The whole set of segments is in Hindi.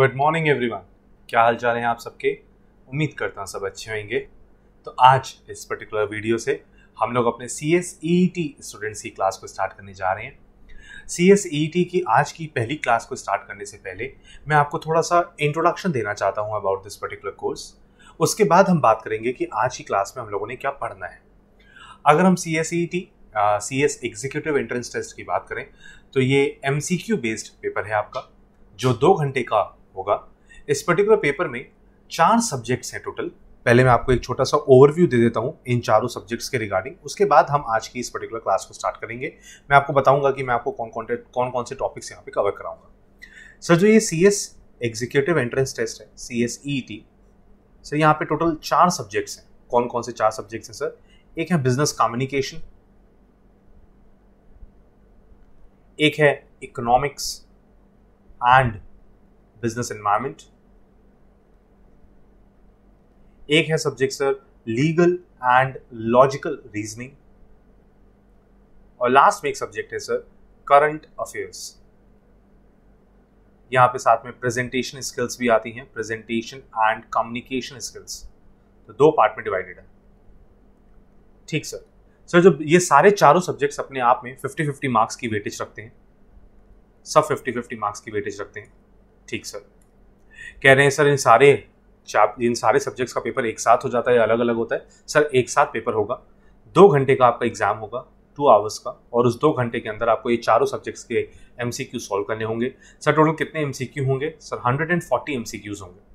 गुड मॉर्निंग एवरीवन क्या हाल चाल हैं आप सबके उम्मीद करता हूँ सब अच्छे होंगे तो आज इस पर्टिकुलर वीडियो से हम लोग अपने C S E T students की क्लास को स्टार्ट करने जा रहे हैं सी एस ई टी की आज की पहली क्लास को स्टार्ट करने से पहले मैं आपको थोड़ा सा इंट्रोडक्शन देना चाहता हूँ अबाउट दिस पर्टिकुलर कोर्स उसके बाद हम बात करेंगे कि आज की क्लास में हम लोगों ने क्या पढ़ना है अगर हम C S E T C S executive entrance test की बात करें तो ये M C Q based paper है आपका जो दो घंटे का होगा इस पर्टिकुलर पेपर में चार सब्जेक्ट्स हैं टोटल पहले मैं आपको एक छोटा सा ओवरव्यू दे देता हूँ इन चारों सब्जेक्ट्स के रिगार्डिंग उसके बाद हम आज की इस पर्टिकुलर क्लास को स्टार्ट करेंगे मैं आपको बताऊंगा कि मैं आपको कौन कौन कौन कौन से टॉपिक्स यहाँ पे कवर कराऊंगा सर जो ये C S executive entrance test है C S E T sir यहाँ पे टोटल चार सब्जेक्ट्स हैं कौन कौन से चार सब्जेक्ट्स हैं सर एक है बिजनेस कम्युनिकेशन एक है इकोनॉमिक्स एंड बिजनेस एनवायरमेंट एक है subject sir legal and logical reasoning और लास्ट में एक सब्जेक्ट है सर करंट अफेयर्स यहां पे साथ में प्रेजेंटेशन स्किल्स भी आती हैं प्रेजेंटेशन एंड कम्युनिकेशन स्किल्स तो दो पार्ट में डिवाइडेड है ठीक सर सर जब ये सारे चारों सब्जेक्ट्स अपने आप में 50-50 मार्क्स की वेटेज रखते हैं सब 50-50 मार्क्स की वेटेज रखते हैं ठीक सर कह रहे हैं सर इन सारे चाप इन सारे सब्जेक्ट्स का पेपर एक साथ हो जाता है या अलग अलग होता है सर एक साथ पेपर होगा दो घंटे का आपका एग्ज़ाम होगा टू आवर्स का और उस दो घंटे के अंदर आपको ये चारों सब्जेक्ट्स के एम सी क्यू सॉल्व करने होंगे सर टोटल कितने एम सी क्यू होंगे sir hundred and forty M C Qs होंगे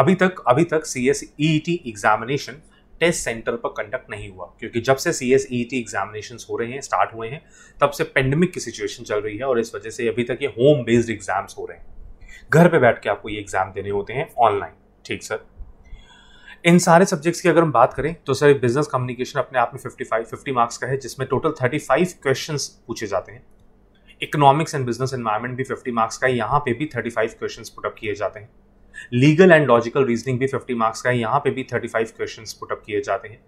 अभी तक अभी तक C S E T examination test centre पर कंडक्ट नहीं हुआ क्योंकि जब से C S E T examination हो रहे हैं स्टार्ट हुए हैं तब से पेंडेमिक की सिचुएशन चल रही है और इस वजह से अभी तक ये होम बेस्ड एग्जाम्स हो रहे हैं घर पे बैठ के आपको ये एग्ज़ाम देने होते हैं ऑनलाइन ठीक सर इन सारे सब्जेक्ट्स की अगर हम बात करें तो सर बिजनेस कम्युनिकेशन अपने आप में 55 50 मार्क्स का है जिसमें टोटल 35 क्वेश्चंस पूछे जाते हैं इकोनॉमिक्स एंड बिजनेस एनवायरमेंट भी 50 मार्क्स का है यहाँ पे भी 35 क्वेश्चंस पुटअप किए जाते हैं लीगल एंड लॉजिकल रीजनिंग भी 50 मार्क्स का है यहाँ पे भी 35 क्वेश्चंस पुटअप किए जाते हैं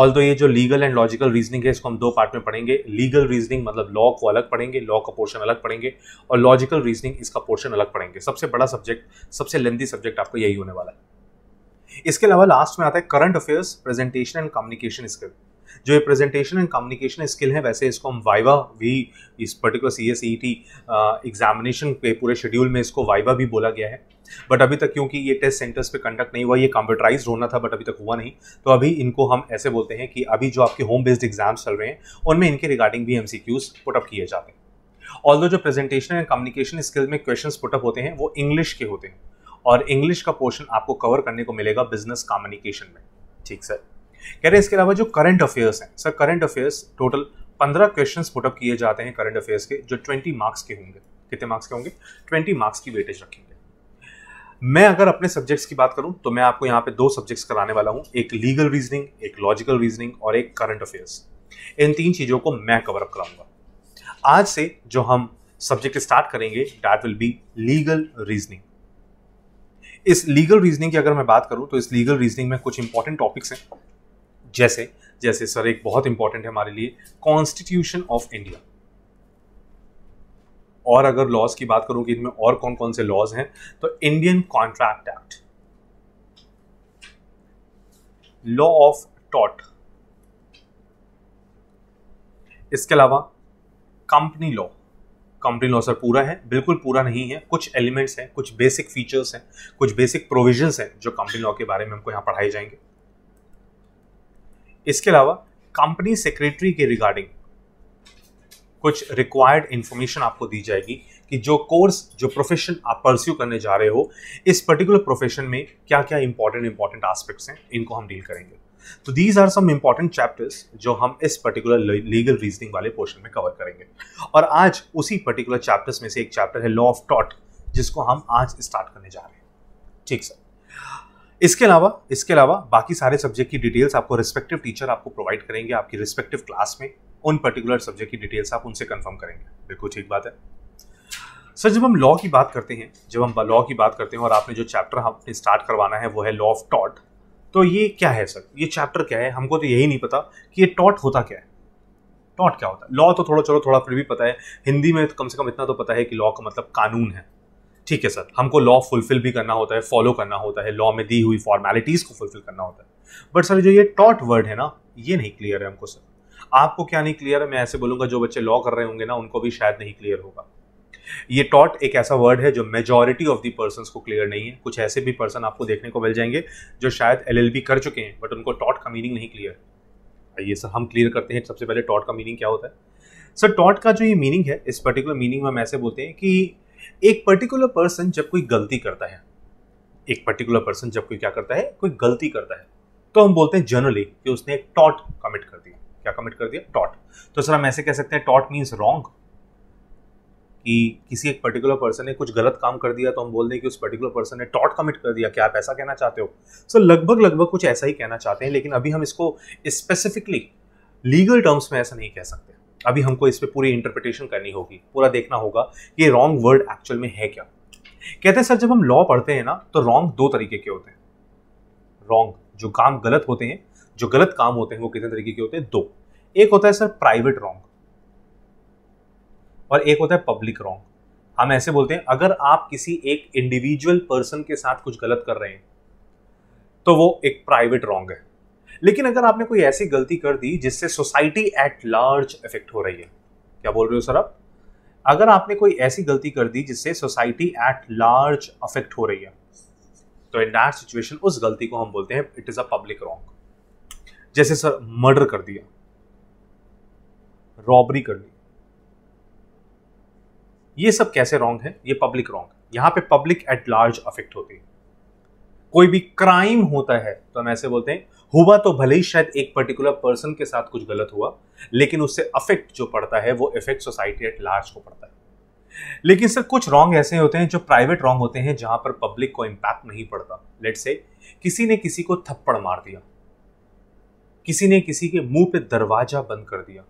ऑल तो ये जो लीगल एंड लॉजिकल रीजनिंग है इसको हम दो पार्ट में पढ़ेंगे लीगल रीजनिंग मतलब लॉ को अलग पढ़ेंगे लॉ का पोर्शन अलग पढ़ेंगे और लॉजिकल रीजनिंग इसका पोर्शन अलग पढ़ेंगे सबसे बड़ा सब्जेक्ट सबसे लेंदी सब्जेक्ट आपका यही होने वाला है इसके अलावा लास्ट में आता है current affairs presentation and communication skill जो ये प्रेजेंटेशन एंड कम्युनिकेशन स्किल है वैसे इसको हम वाइवा भी इस particular C S E T examination के पूरे शेड्यूल में इसको वाइवा भी बोला गया है बट अभी तक क्योंकि ये टेस्ट सेंटर्स पे कंडक्ट नहीं हुआ ये कंप्यूटराइज होना था बट अभी तक हुआ नहीं तो अभी इनको हम ऐसे बोलते हैं कि अभी जो आपके होम बेस्ड एग्जाम्स चल रहे हैं उनमें इनके रिगार्डिंग भी एम सी क्यूज पुटअप किए जाते हैं ऑल जो प्रेजेंटेशन एंड कम्युनिकेशन स्किल में क्वेश्चन पुटअप होते हैं वो इंग्लिश के होते हैं और इंग्लिश का पोर्शन आपको कवर करने को मिलेगा बिजनेस कम्युनिकेशन में ठीक सर कह रहे हैं इसके अलावा जो करंट अफेयर्स हैं सर करंट अफेयर्स टोटल पंद्रह क्वेश्चन पुटअप किए जाते हैं करंट अफेयर्स के जो ट्वेंटी मार्क्स के होंगे कितने मार्क्स के होंगे ट्वेंटी मार्क्स की वेटेज रखेंगे मैं अगर अपने सब्जेक्ट्स की बात करूं तो मैं आपको यहाँ पे दो सब्जेक्ट्स कराने वाला हूँ एक लीगल रीजनिंग एक लॉजिकल रीजनिंग और एक करंट अफेयर्स इन तीन चीज़ों को मैं कवरअप कराऊंगा आज से जो हम सब्जेक्ट स्टार्ट करेंगे that will be legal reasoning इस लीगल रीजनिंग की अगर मैं बात करूं तो इस लीगल रीजनिंग में कुछ इंपॉर्टेंट टॉपिक्स हैं जैसे जैसे सर एक बहुत इंपॉर्टेंट है हमारे लिए कॉन्स्टिट्यूशन ऑफ इंडिया और अगर लॉज की बात करूं कि इनमें और कौन कौन से लॉज हैं तो Indian contract act law of टॉट इसके अलावा company law company law sir पूरा है बिल्कुल पूरा नहीं है कुछ एलिमेंट्स हैं कुछ बेसिक फीचर्स हैं कुछ बेसिक प्रोविजंस हैं जो कंपनी लॉ के बारे में हमको यहां पढ़ाए जाएंगे इसके अलावा कंपनी सेक्रेटरी के रिगार्डिंग कुछ रिक्वायर्ड इन्फॉर्मेशन आपको दी जाएगी कि जो कोर्स जो प्रोफेशन आप परस्यू करने जा रहे हो इस पर्टिकुलर प्रोफेशन में क्या क्या इंपॉर्टेंट इंपॉर्टेंट आस्पेक्ट्स हैं इनको हम डील करेंगे तो these are some important chapters जो हम इस पर्टिकुलर लीगल रीजनिंग वाले पोर्शन में कवर करेंगे और आज उसी पर्टिकुलर चैप्टर्स में से एक चैप्टर है लॉ ऑफ टॉट जिसको हम आज स्टार्ट करने जा रहे हैं ठीक सर इसके अलावा इसके अलावा बाकी सारे सब्जेक्ट की डिटेल्स आपको रिस्पेक्टिव टीचर आपको प्रोवाइड करेंगे आपकी रिस्पेक्टिव क्लास में उन पर्टिकुलर सब्जेक्ट की डिटेल्स आप उनसे कंफर्म करेंगे बिल्कुल ठीक बात है सर जब हम लॉ की बात करते हैं जब हम लॉ की बात करते हैं और आपने जो चैप्टर आपने स्टार्ट करवाना है वो है लॉ ऑफ टॉट तो ये क्या है सर ये चैप्टर क्या है हमको तो यही नहीं पता कि ये टॉट होता क्या है टॉट क्या होता है लॉ तो थोड़ा चलो थोड़ा फिर भी पता है हिंदी में कम से कम इतना तो पता है कि लॉ का मतलब कानून है ठीक है सर हमको लॉ फुलफिल भी करना होता है फॉलो करना होता है लॉ में दी हुई फॉर्मेलिटीज़ को फुलफिल करना होता है बट सर जो ये टॉट वर्ड है ना ये नहीं क्लियर है हमको सर आपको क्या नहीं क्लियर है मैं ऐसे बोलूंगा जो बच्चे लॉ कर रहे होंगे ना उनको भी शायद नहीं क्लियर होगा ये टॉट एक ऐसा वर्ड है जो मेजोरिटी ऑफ दी पर्सन को क्लियर नहीं है कुछ ऐसे भी पर्सन आपको देखने को मिल जाएंगे जो शायद एल कर चुके हैं बट उनको टॉट का मीनिंग नहीं क्लियर ये सब हम क्लियर करते हैं सबसे पहले टॉट का मीनिंग क्या होता है सर टॉट का जो ये मीनिंग है इस पर्टिकुलर मीनिंग में हम ऐसे बोलते हैं कि एक पर्टिकुलर पर्सन जब कोई गलती करता है एक पर्टिकुलर पर्सन जब कोई क्या करता है कोई गलती करता है तो हम बोलते हैं जनरली कि उसने एक टॉट कमिट कर दिया क्या कमिट कर दिया टॉट तो सर हम ऐसे कह सकते हैं टॉट मीन्स रॉन्ग कि किसी एक पर्टिकुलर पर्सन ने कुछ गलत काम कर दिया तो हम बोल दें कि उस पर्टिकुलर पर्सन ने टॉट कमिट कर दिया क्या आप ऐसा कहना चाहते हो सर so, लगभग लगभग कुछ ऐसा ही कहना चाहते हैं लेकिन अभी हम इसको स्पेसिफिकली लीगल टर्म्स में ऐसा नहीं कह सकते अभी हमको इस पर पूरी इंटरप्रिटेशन करनी होगी पूरा देखना होगा ये रॉन्ग वर्ड एक्चुअल में है क्या कहते हैं सर जब हम लॉ पढ़ते हैं ना तो रॉन्ग दो तरीके के होते हैं रॉन्ग जो काम गलत होते हैं जो गलत काम होते हैं वो कितने तरीके के होते हैं दो एक होता है सर प्राइवेट रॉन्ग और एक होता है पब्लिक रॉन्ग हम ऐसे बोलते हैं अगर आप किसी एक इंडिविजुअल पर्सन के साथ कुछ गलत कर रहे हैं तो वो एक प्राइवेट रॉन्ग है लेकिन अगर आपने कोई ऐसी गलती कर दी जिससे सोसाइटी एट लार्ज इफेक्ट हो रही है क्या बोल रहे हो सर आप अगर आपने कोई ऐसी गलती कर दी जिससे सोसाइटी एट लार्ज अफेक्ट हो रही है तो इन दैट सिचुएशन उस गलती को हम बोलते हैं it is a public wrong जैसे सर मर्डर कर दिया रॉबरी कर ली ये सब कैसे रॉन्ग है ये पब्लिक रॉन्ग यहां पे पब्लिक एट लार्ज अफेक्ट होती है कोई भी क्राइम होता है तो हम ऐसे बोलते हैं हुआ तो भले ही शायद एक पर्टिकुलर पर्सन के साथ कुछ गलत हुआ लेकिन उससे अफेक्ट जो पड़ता है वो इफेक्ट सोसाइटी एट लार्ज को पड़ता है लेकिन सर कुछ रॉन्ग ऐसे होते हैं जो प्राइवेट रॉन्ग होते हैं जहां पर पब्लिक को इंपैक्ट नहीं पड़ता लेट से किसी ने किसी को थप्पड़ मार दिया किसी ने किसी के मुंह पे दरवाजा बंद कर दिया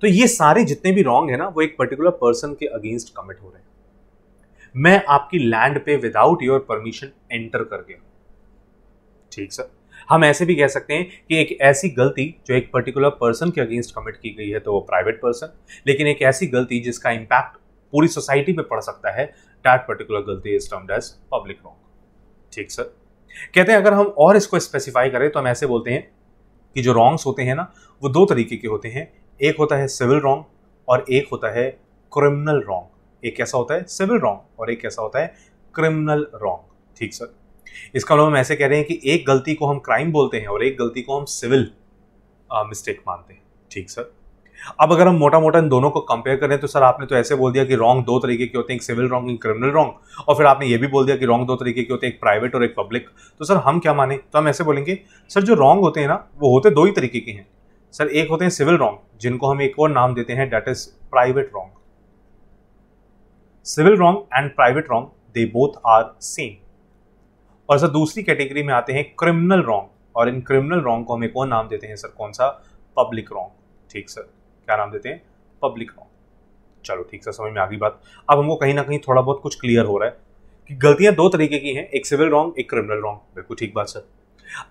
तो ये सारे जितने भी रॉन्ग है ना वो एक पर्टिकुलर पर्सन के अगेंस्ट कमिट हो रहे हैं मैं आपकी लैंड पे विदाउट योर परमिशन एंटर कर गया ठीक सर हम ऐसे भी कह सकते हैं कि एक ऐसी गलती जो एक पर्टिकुलर पर्सन के अगेंस्ट कमिट की गई है तो वो प्राइवेट पर्सन लेकिन एक ऐसी गलती जिसका इंपैक्ट पूरी सोसाइटी पे पड़ सकता है डैट पर्टिकुलर गलती is termed as public wrong ठीक सर कहते हैं अगर हम और इसको स्पेसिफाई करें तो हम ऐसे बोलते हैं कि जो रॉन्ग्स होते हैं ना वो दो तरीके के होते हैं एक होता है सिविल रॉन्ग और एक होता है क्रिमिनल रॉन्ग एक कैसा होता है सिविल रॉन्ग और एक कैसा होता है क्रिमिनल रॉन्ग ठीक सर इसका मतलब हम ऐसे कह रहे हैं कि एक गलती को हम क्राइम बोलते हैं और एक गलती को हम सिविल मिस्टेक मानते हैं ठीक सर अब अगर हम मोटा मोटा इन दोनों को कंपेयर करें तो सर आपने तो ऐसे बोल दिया कि रॉन्ग दो तरीके के होते हैं एक सिविल रॉन्ग एक क्रिमिनल रॉन्ग और फिर आपने ये भी बोल दिया कि रॉन्ग दो तरीके के होते हैं एक प्राइवेट और एक पब्लिक तो सर हम क्या माने तो हम ऐसे बोलेंगे सर जो रॉन्ग होते हैं ना वो होते दो ही तरीके के हैं सर एक होते हैं सिविल रॉन्ग जिनको हम एक और नाम देते हैं that is private wrong civil wrong and private wrong they both are same और सर दूसरी कैटेगरी में आते हैं क्रिमिनल रॉन्ग और इन क्रिमिनल रॉन्ग को हम एक और नाम देते हैं सर कौन सा पब्लिक रॉन्ग ठीक सर क्या नाम देते हैं पब्लिक अकाउंट चलो ठीक सा समझ में आ गई बात अब हमको कहीं ना कहीं थोड़ा बहुत कुछ क्लियर हो रहा है कि गलतियां दो तरीके की हैं एक सिविल रॉन्ग एक क्रिमिनल रॉन्ग बिल्कुल ठीक बात सर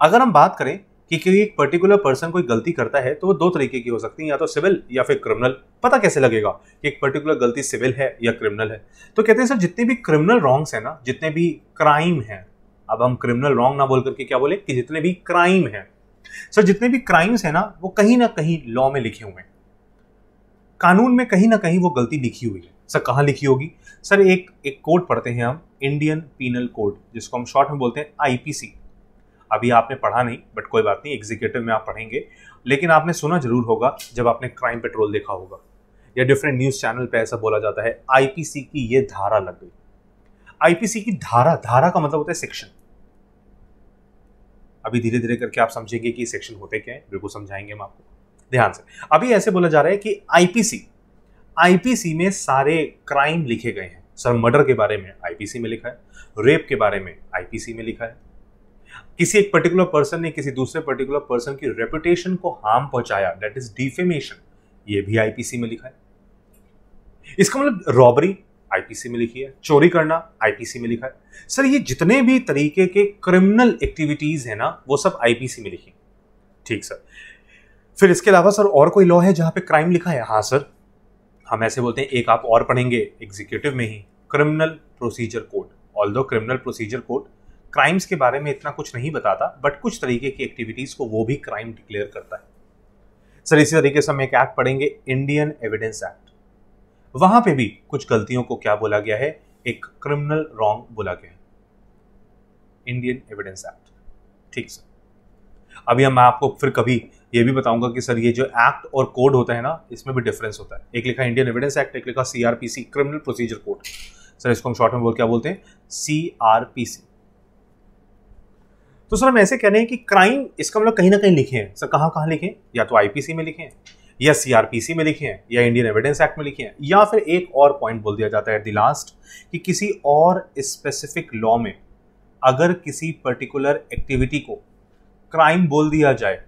अगर हम बात करें कि कोई एक पर्टिकुलर पर्सन कोई गलती करता है तो वो दो तरीके की हो सकती है या तो सिविल या फिर क्रिमिनल पता कैसे लगेगा कि एक पर्टिकुलर गलती सिविल है या क्रिमिनल है तो कहते हैं सर जितने भी क्रिमिनल रॉन्ग्स हैं ना जितने भी क्राइम हैं अब हम क्रिमिनल रॉन्ग ना बोल करके क्या बोले कि जितने भी क्राइम हैं सर जितने भी क्राइम्स हैं ना वो कहीं ना कहीं लॉ में लिखे हुए हैं कानून में कहीं ना कहीं वो गलती लिखी हुई है सर कहाँ लिखी होगी सर एक एक कोड पढ़ते हैं हम इंडियन पीनल कोड जिसको हम शॉर्ट में बोलते हैं आईपीसी अभी आपने पढ़ा नहीं बट कोई बात नहीं एग्जीक्यूटिव में आप पढ़ेंगे लेकिन आपने सुना जरूर होगा जब आपने क्राइम पेट्रोल देखा होगा या डिफरेंट न्यूज़ चैनल पर ऐसा बोला जाता है आईपीसी की ये धारा लग गई आईपीसी की धारा धारा का मतलब होता है सेक्शन अभी धीरे धीरे करके आप समझेंगे कि सेक्शन होते क्या है बिल्कुल समझाएंगे हम आपको ध्यान से अभी ऐसे बोला जा रहा है कि आईपीसी आईपीसी में सारे क्राइम लिखे गए हैं सर मर्डर के बारे में आईपीसी में लिखा है रेप के बारे में आईपीसी में लिखा है किसी एक पर्टिकुलर पर्सन ने किसी दूसरे पर्टिकुलर पर्सन की रेपुटेशन को हार्म पहुंचाया दैट इज डिफेमेशन ये भी आईपीसी में लिखा है इसका मतलब रॉबरी आईपीसी में लिखी है चोरी करना आईपीसी में लिखा है सर ये जितने भी तरीके के क्रिमिनल एक्टिविटीज है ना वो सब आईपीसी में लिखी ठीक सर फिर इसके अलावा सर और कोई लॉ है जहां पे क्राइम लिखा है हाँ सर हम ऐसे बोलते हैं एक आप और पढ़ेंगे एग्जीक्यूटिव में ही क्रिमिनल प्रोसीजर कोड ऑल दो क्रिमिनल प्रोसीजर कोड क्राइम्स के बारे में इतना कुछ नहीं बताता बट कुछ तरीके की एक्टिविटीज़ को वो भी क्राइम डिक्लेयर करता है सर इसी तरीके से हम एक एक्ट पढ़ेंगे इंडियन एविडेंस एक्ट वहां पे भी कुछ गलतियों को क्या बोला गया है एक क्रिमिनल रॉन्ग बोला गया है इंडियन एविडेंस एक्ट ठीक सर अभी हम आपको फिर कभी ये भी बताऊंगा कि सर ये जो एक्ट और कोड होता है ना इसमें भी डिफरेंस होता है एक लिखा इंडियन एविडेंस एक्ट एक लिखा CrPC criminal procedure code sir इसको हम शॉर्ट में बोल क्या बोलते हैं सीआरपीसी तो सर हम ऐसे कह रहे हैं कि क्राइम इसका मतलब कहीं ना कहीं लिखे हैं सर कहाँ कहाँ लिखे हैं या तो आईपीसी में लिखे हैं या सीआरपीसी में लिखे हैं या इंडियन एविडेंस एक्ट में लिखे हैं या फिर एक और पॉइंट बोल दिया जाता है एट द लास्ट कि किसी और स्पेसिफिक लॉ में अगर किसी पर्टिकुलर एक्टिविटी को क्राइम बोल दिया जाए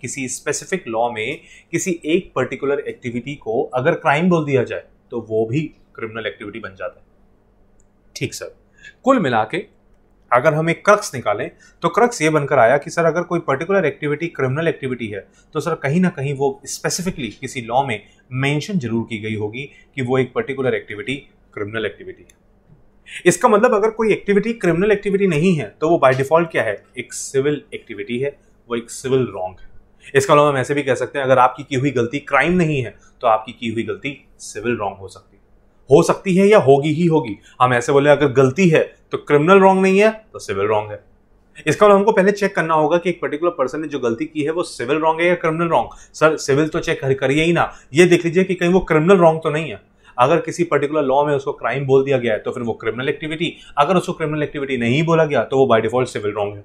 किसी स्पेसिफिक लॉ में किसी एक पर्टिकुलर एक्टिविटी को अगर क्राइम बोल दिया जाए तो वो भी क्रिमिनल एक्टिविटी बन जाता है ठीक सर कुल मिला के अगर हम एक क्रक्स निकालें तो क्रक्स ये बनकर आया कि सर अगर कोई पर्टिकुलर एक्टिविटी क्रिमिनल एक्टिविटी है तो सर कहीं ना कहीं वो स्पेसिफिकली किसी लॉ में मेंशन जरूर की गई होगी कि वो एक पर्टिकुलर एक्टिविटी क्रिमिनल एक्टिविटी है इसका मतलब अगर कोई एक्टिविटी क्रिमिनल एक्टिविटी नहीं है तो वो बाय डिफॉल्ट क्या है एक सिविल एक्टिविटी है वो एक सिविल रॉन्ग है इसके अलावा मतलब हम ऐसे भी कह सकते हैं अगर आपकी की हुई गलती क्राइम नहीं है तो आपकी की हुई गलती सिविल रॉन्ग हो सकती है हो सकती है या होगी ही होगी हम ऐसे बोले अगर गलती है तो क्रिमिनल रॉन्ग नहीं है तो सिविल रॉन्ग है इसका मतलब हमको पहले चेक करना होगा कि एक पर्टिकुलर पर्सन ने जो गलती की है वो सिविल रॉन्ग है या क्रिमिनल रॉन्ग सर सिविल तो चेक करिए ही ना ये देख लीजिए कि कहीं वो क्रिमिनल रॉन्ग तो नहीं है अगर किसी पर्टिकुलर लॉ में उसको क्राइम बोल दिया गया है तो फिर वो क्रिमिनल एक्टिविटी अगर उसको क्रिमिनल एक्टिविटी नहीं बोला गया तो वो बाय डिफॉल्ट सिविल रॉन्ग है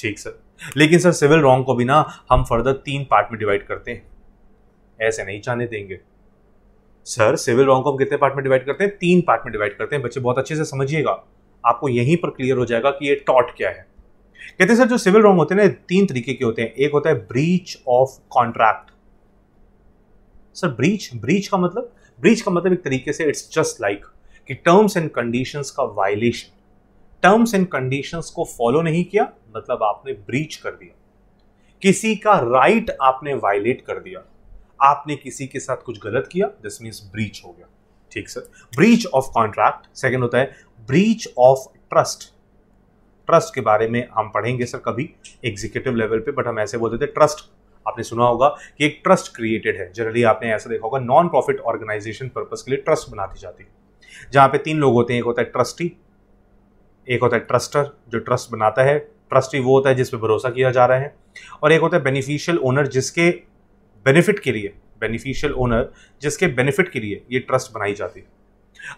ठीक सर लेकिन सर सिविल रॉन्ग को भी ना हम फर्दर तीन पार्ट में डिवाइड करते हैं ऐसे नहीं जाने देंगे सर सिविल रॉन्ग को हम कितने पार्ट में डिवाइड करते हैं तीन पार्ट में डिवाइड करते हैं बच्चे बहुत अच्छे से समझिएगा आपको यहीं पर क्लियर हो जाएगा कि ये टॉट क्या है कहते हैं सर जो सिविल रॉन्ग होते हैं ना तीन तरीके के होते हैं एक होता है breach of contract sir breach breach का मतलब ब्रीच का मतलब एक तरीके से इट्स जस्ट लाइक कि टर्म्स एंड कंडीशंस का वायलेशन टर्म्स एंड कंडीशंस को फॉलो नहीं किया मतलब आपने ब्रीच कर दिया किसी का राइट right आपने वायलेट कर दिया आपने किसी के साथ कुछ गलत किया दिस मीन्स ब्रीच हो गया ठीक sir breach of contract second होता है ब्रीच ऑफ ट्रस्ट ट्रस्ट के बारे में हम पढ़ेंगे सर कभी एग्जीक्यूटिव लेवल पे बट हम ऐसे बोलते थे ट्रस्ट आपने सुना होगा कि एक ट्रस्ट क्रिएटेड है जनरली आपने ऐसा देखा होगा नॉन प्रॉफिट ऑर्गेनाइजेशन पर्पज के लिए ट्रस्ट बना दी जाती है जहां पे तीन लोग होते हैं एक होता है ट्रस्टी एक होता है ट्रस्टर जो ट्रस्ट बनाता है ट्रस्टी वो होता है जिस पर भरोसा किया जा रहा है और एक होता है बेनिफिशियल ओनर जिसके बेनिफिट के लिए बेनिफिशियल ओनर जिसके बेनिफिट के लिए ये ट्रस्ट बनाई जाती है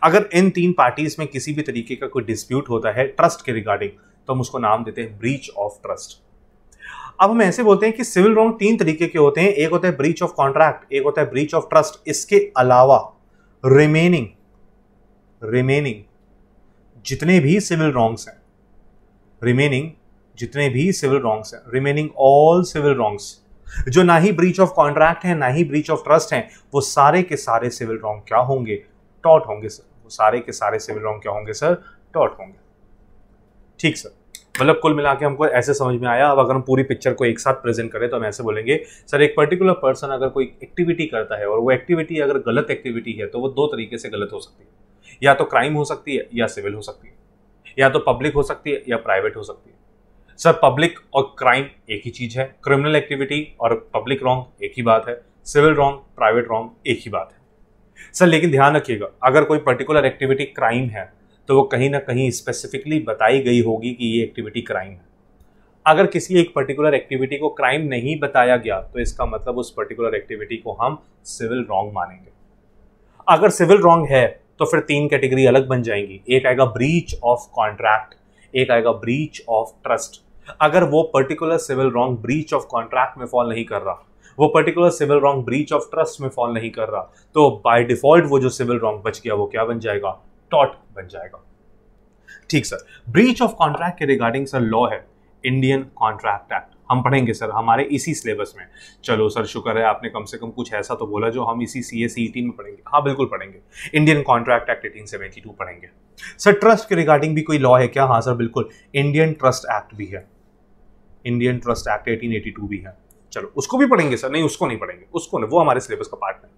अगर इन तीन पार्टीज में किसी भी तरीके का कोई डिस्प्यूट होता है ट्रस्ट के रिगार्डिंग तो हम उसको नाम देते हैं ब्रीच ऑफ ट्रस्ट अब हम ऐसे बोलते हैं कि सिविल रॉन्ग तीन तरीके के होते हैं एक होता है ब्रीच ऑफ कॉन्ट्रैक्ट एक होता है ब्रीच ऑफ ट्रस्ट इसके अलावा रिमेनिंग रिमेनिंग जितने भी सिविल रॉन्ग्स हैं रिमेनिंग जितने भी सिविल रॉन्ग्स हैं रिमेनिंग ऑल सिविल रॉन्ग्स जो ना ही ब्रीच ऑफ कॉन्ट्रैक्ट है ना ही ब्रीच ऑफ ट्रस्ट है वो सारे के सारे सिविल रॉन्ग क्या होंगे टॉट होंगे सर वो सारे के सारे सिविल रॉन्ग क्या होंगे सर टॉट होंगे ठीक सर मतलब कुल मिला के हमको ऐसे समझ में आया अब अगर हम पूरी पिक्चर को एक साथ प्रेजेंट करें तो हम ऐसे बोलेंगे सर एक पर्टिकुलर पर्सन अगर कोई एक्टिविटी करता है और वो एक्टिविटी अगर गलत एक्टिविटी है तो वो दो तरीके से गलत हो सकती है या तो क्राइम हो सकती है या सिविल हो सकती है या तो पब्लिक हो सकती है या प्राइवेट हो सकती है सर पब्लिक और क्राइम एक ही चीज़ है क्रिमिनल एक्टिविटी और पब्लिक रॉन्ग एक ही बात है सिविल रॉन्ग प्राइवेट रॉन्ग एक ही बात है सर लेकिन ध्यान रखिएगा अगर कोई पर्टिकुलर एक्टिविटी क्राइम है तो वो कहीं ना कहीं स्पेसिफिकली बताई गई होगी कि ये एक्टिविटी क्राइम है अगर किसी एक पर्टिकुलर एक्टिविटी को क्राइम नहीं बताया गया तो इसका मतलब उस पर्टिकुलर एक्टिविटी को हम सिविल रॉन्ग मानेंगे अगर सिविल रॉन्ग है तो फिर तीन कैटेगरी अलग बन जाएंगी एक आएगा ब्रीच ऑफ कॉन्ट्रैक्ट एक आएगा ब्रीच ऑफ ट्रस्ट अगर वो particular civil wrong breach of contract में फॉल नहीं कर रहा वो particular civil wrong breach of trust में फॉल नहीं कर रहा तो बाय डिफॉल्ट वो जो सिविल रॉन्ग बच गया वो क्या बन जाएगा टॉट बन जाएगा ठीक सर ब्रीच ऑफ कॉन्ट्रैक्ट के रिगार्डिंग सर लॉ है इंडियन कॉन्ट्रैक्ट एक्ट हम पढ़ेंगे सर हमारे इसी सिलेबस में चलो सर शुक्र है आपने कम से कम कुछ ऐसा तो बोला जो हम इसी सी एस e में पढ़ेंगे हाँ बिल्कुल पढ़ेंगे Indian contract act eighteen seventy two पढ़ेंगे सर ट्रस्ट के रिगार्डिंग भी कोई लॉ है क्या हाँ सर बिल्कुल इंडियन ट्रस्ट एक्ट भी है Indian trust act eighteen eighty two भी है चलो उसको भी पढ़ेंगे सर नहीं उसको नहीं पढ़ेंगे उसको नहीं वो हमारे सिलेबस का पार्ट है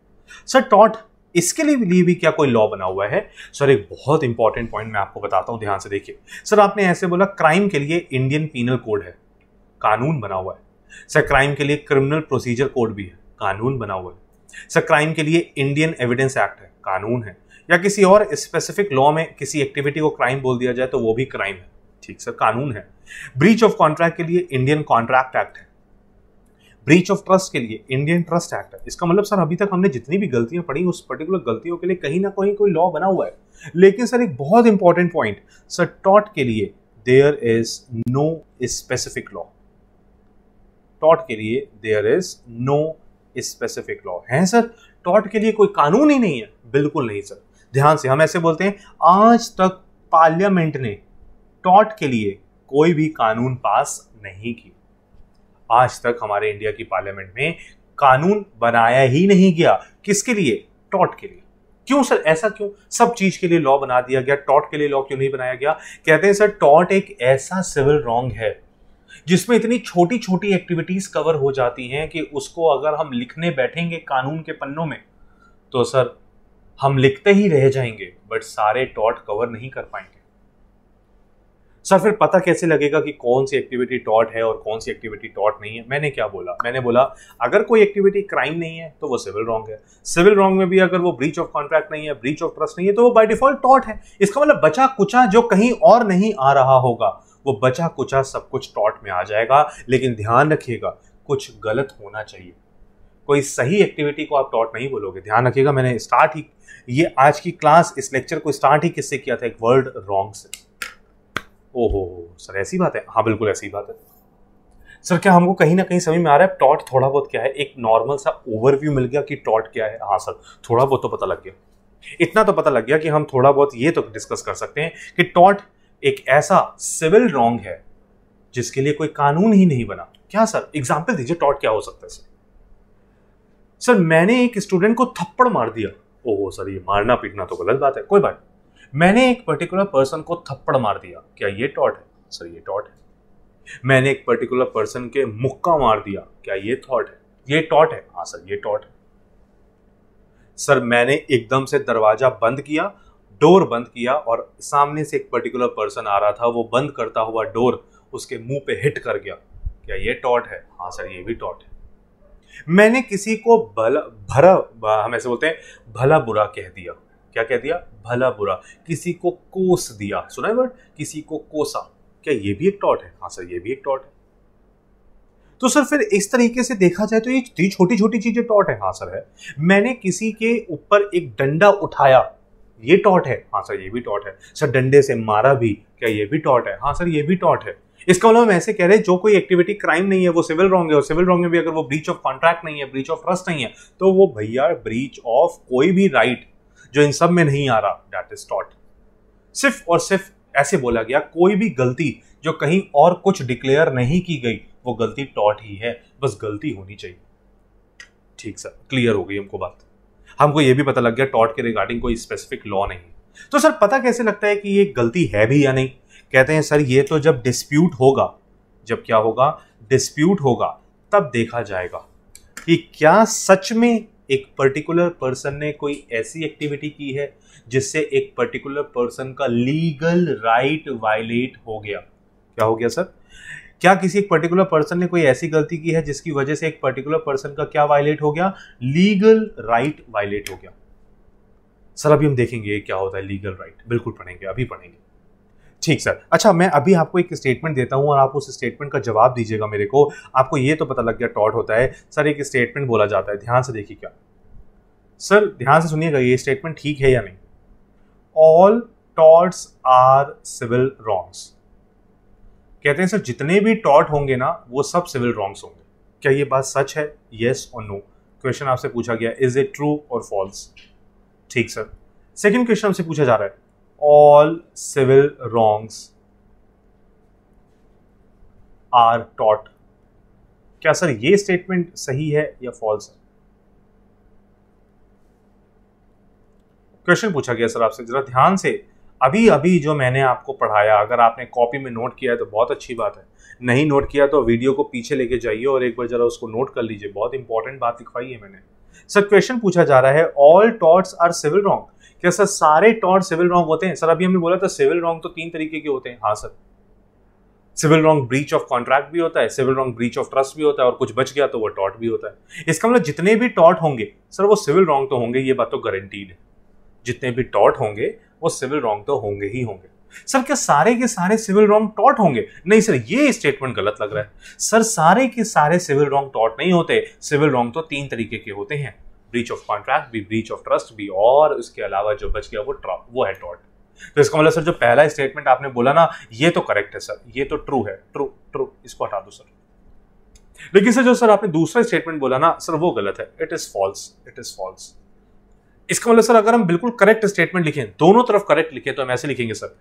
सर टॉट इसके लिए भी, भी क्या कोई लॉ बना हुआ है सर एक बहुत इंपॉर्टेंट पॉइंट मैं आपको बताता हूं ध्यान से देखिए सर आपने ऐसे बोला क्राइम के लिए इंडियन पीनल कोड है कानून बना हुआ है सर क्राइम के लिए क्रिमिनल प्रोसीजर कोड भी है कानून बना हुआ है सर क्राइम के लिए इंडियन एविडेंस एक्ट है कानून है या किसी और स्पेसिफिक लॉ में किसी एक्टिविटी को क्राइम बोल दिया जाए तो वो भी क्राइम है ठीक सर कानून है ब्रीच ऑफ कॉन्ट्रैक्ट के लिए इंडियन कॉन्ट्रैक्ट एक्ट है ब्रीच ऑफ ट्रस्ट के लिए इंडियन ट्रस्ट एक्ट है इसका मतलब सर अभी तक हमने जितनी भी गलतियां पड़ी उस पर्टिकुलर गलतियों के लिए कहीं ना कहीं कोई लॉ बना हुआ है लेकिन सर एक बहुत इंपॉर्टेंट पॉइंट सर टॉट के लिए there is no specific law टॉट के लिए there is no specific law है सर टॉट के लिए कोई कानून ही नहीं है बिल्कुल नहीं सर ध्यान से हम ऐसे बोलते हैं आज तक पार्लियामेंट ने टॉट के लिए कोई भी कानून पास नहीं किया आज तक हमारे इंडिया की पार्लियामेंट में कानून बनाया ही नहीं गया किसके लिए टॉट के लिए क्यों सर ऐसा क्यों सब चीज के लिए लॉ बना दिया गया टॉट के लिए लॉ क्यों नहीं बनाया गया कहते हैं सर टॉट एक ऐसा सिविल रॉन्ग है जिसमें इतनी छोटी छोटी एक्टिविटीज कवर हो जाती हैं कि उसको अगर हम लिखने बैठेंगे कानून के पन्नों में तो सर हम लिखते ही रह जाएंगे बट सारे टॉट कवर नहीं कर पाएंगे सर फिर पता कैसे लगेगा कि कौन सी एक्टिविटी टॉट है और कौन सी एक्टिविटी टॉट नहीं है मैंने क्या बोला मैंने बोला अगर कोई एक्टिविटी क्राइम नहीं है तो वो सिविल रॉन्ग है सिविल रॉन्ग में भी अगर वो ब्रीच ऑफ कॉन्ट्रैक्ट नहीं है ब्रीच ऑफ ट्रस्ट नहीं है तो वो बाई डिफॉल्ट टॉट है इसका मतलब बचा कुचा जो कहीं और नहीं आ रहा होगा वो बचा कुचा सब कुछ टॉट में आ जाएगा लेकिन ध्यान रखिएगा कुछ गलत होना चाहिए कोई सही एक्टिविटी को आप टॉट नहीं बोलोगे ध्यान रखिएगा मैंने स्टार्ट ही ये आज की क्लास इस लेक्चर को स्टार्ट ही किससे किया था एक वर्ल्ड रॉन्ग से ओहो सर ऐसी बात है हाँ बिल्कुल ऐसी बात है सर क्या हमको कहीं ना कहीं समझ में आ रहा है टॉट थोड़ा बहुत क्या है एक नॉर्मल सा ओवरव्यू मिल गया कि टॉट क्या है हाँ सर थोड़ा बहुत तो पता लग गया इतना तो पता लग गया कि हम थोड़ा बहुत ये तो डिस्कस कर सकते हैं कि टॉट एक ऐसा सिविल रॉन्ग है जिसके लिए कोई कानून ही नहीं बना क्या सर एग्जाम्पल दीजिए टॉट क्या हो सकता है सर सर मैंने एक स्टूडेंट को थप्पड़ मार दिया ओहो सर ये मारना पीटना तो गलत बात है कोई बात नहीं मैंने एक पर्टिकुलर पर्सन को थप्पड़ मार दिया क्या ये टॉट है सर ये टॉट है मैंने एक पर्टिकुलर पर्सन के मुक्का मार दिया क्या ये थॉट है ये टॉट है हाँ सर ये टॉट है सर मैंने एकदम से दरवाजा बंद किया डोर बंद किया और सामने से एक पर्टिकुलर पर्सन आ रहा था वो बंद करता हुआ डोर उसके मुंह पे हिट कर गया क्या ये टॉट है हाँ सर ये भी टॉट है मैंने किसी को भला भरा हम ऐसे बोलते हैं भला बुरा कह दिया क्या कह दिया भला बुरा किसी को कोस दिया सुना है वर्ड किसी को कोसा क्या ये भी एक टॉट है हाँ सर ये भी एक टॉट है तो सर फिर इस तरीके से देखा जाए तो ये छोटी छोटी चीजें टॉट है हाँ सर है मैंने किसी के ऊपर एक डंडा उठाया ये टॉट है हाँ सर ये भी टॉट है सर डंडे से मारा भी क्या ये भी टॉट है हाँ सर ये भी टॉट है इसका मतलब हम ऐसे कह रहे हैं जो कोई एक्टिविटी क्राइम नहीं है वो सिविल रॉन्ग है और सिविल रॉन्ग में भी अगर वो ब्रीच ऑफ कॉन्ट्रैक्ट नहीं है ब्रीच ऑफ ट्रस्ट नहीं है तो वो भैया ब्रीच ऑफ कोई भी राइट right, जो इन सब में नहीं आ रहा डेट इज टॉट सिर्फ और सिर्फ ऐसे बोला गया कोई भी गलती जो कहीं और कुछ डिक्लेयर नहीं की गई वो गलती टॉट ही है बस गलती होनी चाहिए ठीक सर क्लियर हो गई हमको बात हमको ये भी पता लग गया टॉट के रिगार्डिंग कोई स्पेसिफिक लॉ नहीं तो सर पता कैसे लगता है कि ये गलती है भी या नहीं कहते हैं सर ये तो जब डिस्प्यूट होगा जब क्या होगा डिस्प्यूट होगा तब देखा जाएगा कि क्या सच में एक पर्टिकुलर पर्सन ने कोई ऐसी एक्टिविटी की है जिससे एक पर्टिकुलर पर्सन का लीगल राइट वायलेट हो गया क्या हो गया सर क्या किसी एक पर्टिकुलर पर्सन ने कोई ऐसी गलती की है जिसकी वजह से एक पर्टिकुलर पर्सन का क्या वायलेट हो गया लीगल राइट वायलेट हो गया सर अभी हम देखेंगे क्या होता है लीगल राइट बिल्कुल पढ़ेंगे अभी पढ़ेंगे ठीक सर अच्छा मैं अभी आपको एक स्टेटमेंट देता हूँ और आप उस स्टेटमेंट का जवाब दीजिएगा मेरे को आपको ये तो पता लग गया टॉट होता है सर एक स्टेटमेंट बोला जाता है ध्यान से देखिए क्या सर ध्यान से सुनिएगा ये स्टेटमेंट ठीक है या नहीं all torts are civil wrongs कहते हैं सर जितने भी टॉट होंगे ना वो सब सिविल रॉन्ग्स होंगे क्या ये बात सच है येस और नो क्वेश्चन आपसे पूछा गया इज इट ट्रू और फॉल्स ठीक सर सेकेंड क्वेश्चन आपसे पूछा जा रहा है all civil wrongs आर टॉट क्या सर ये स्टेटमेंट सही है या फॉल्स है क्वेश्चन पूछा गया सर आपसे जरा ध्यान से अभी अभी जो मैंने आपको पढ़ाया अगर आपने कॉपी में नोट किया है तो बहुत अच्छी बात है नहीं नोट किया तो वीडियो को पीछे लेके जाइए और एक बार जरा उसको नोट कर लीजिए बहुत इंपॉर्टेंट बात लिखवाई है मैंने सर क्वेश्चन पूछा जा रहा है all torts are civil wrong क्या सर सारे टॉर्ट सिविल रॉन्ग होते हैं सर अभी हमने बोला था सिविल रॉन्ग तो तीन तरीके के होते हैं हाँ sir civil wrong breach of contract भी होता है civil wrong breach of trust भी होता है और कुछ बच गया तो वो टॉट भी होता है इसका मतलब जितने भी टॉट होंगे सर वो सिविल रॉन्ग तो होंगे ये बात तो गारंटीड है जितने भी टॉट होंगे वो सिविल रॉन्ग तो होंगे ही होंगे सर क्या सारे के सारे सिविल रॉन्ग टॉट होंगे नहीं सर ये स्टेटमेंट गलत लग रहा है सर सारे के सारे सिविल रॉन्ग टॉट नहीं होते सिविल रॉन्ग तो तीन तरीके के होते हैं ब्रीच ऑफ कॉन्ट्रैक्ट भी ब्रीच ऑफ ट्रस्ट भी और उसके अलावा जो बच गया वो ट्रॉप वो है टॉट तो इसका मतलब सर जो पहला स्टेटमेंट आपने बोला ना ये तो करेक्ट है सर ये तो ट्रू है ट्रू ट्रू इसको हटा दो सर लेकिन सर जो सर आपने दूसरा स्टेटमेंट बोला ना सर वो गलत है it is false it is false इसका मतलब सर अगर हम बिल्कुल करेक्ट स्टेटमेंट लिखें दोनों तरफ करेक्ट लिखे तो हम ऐसे लिखेंगे sir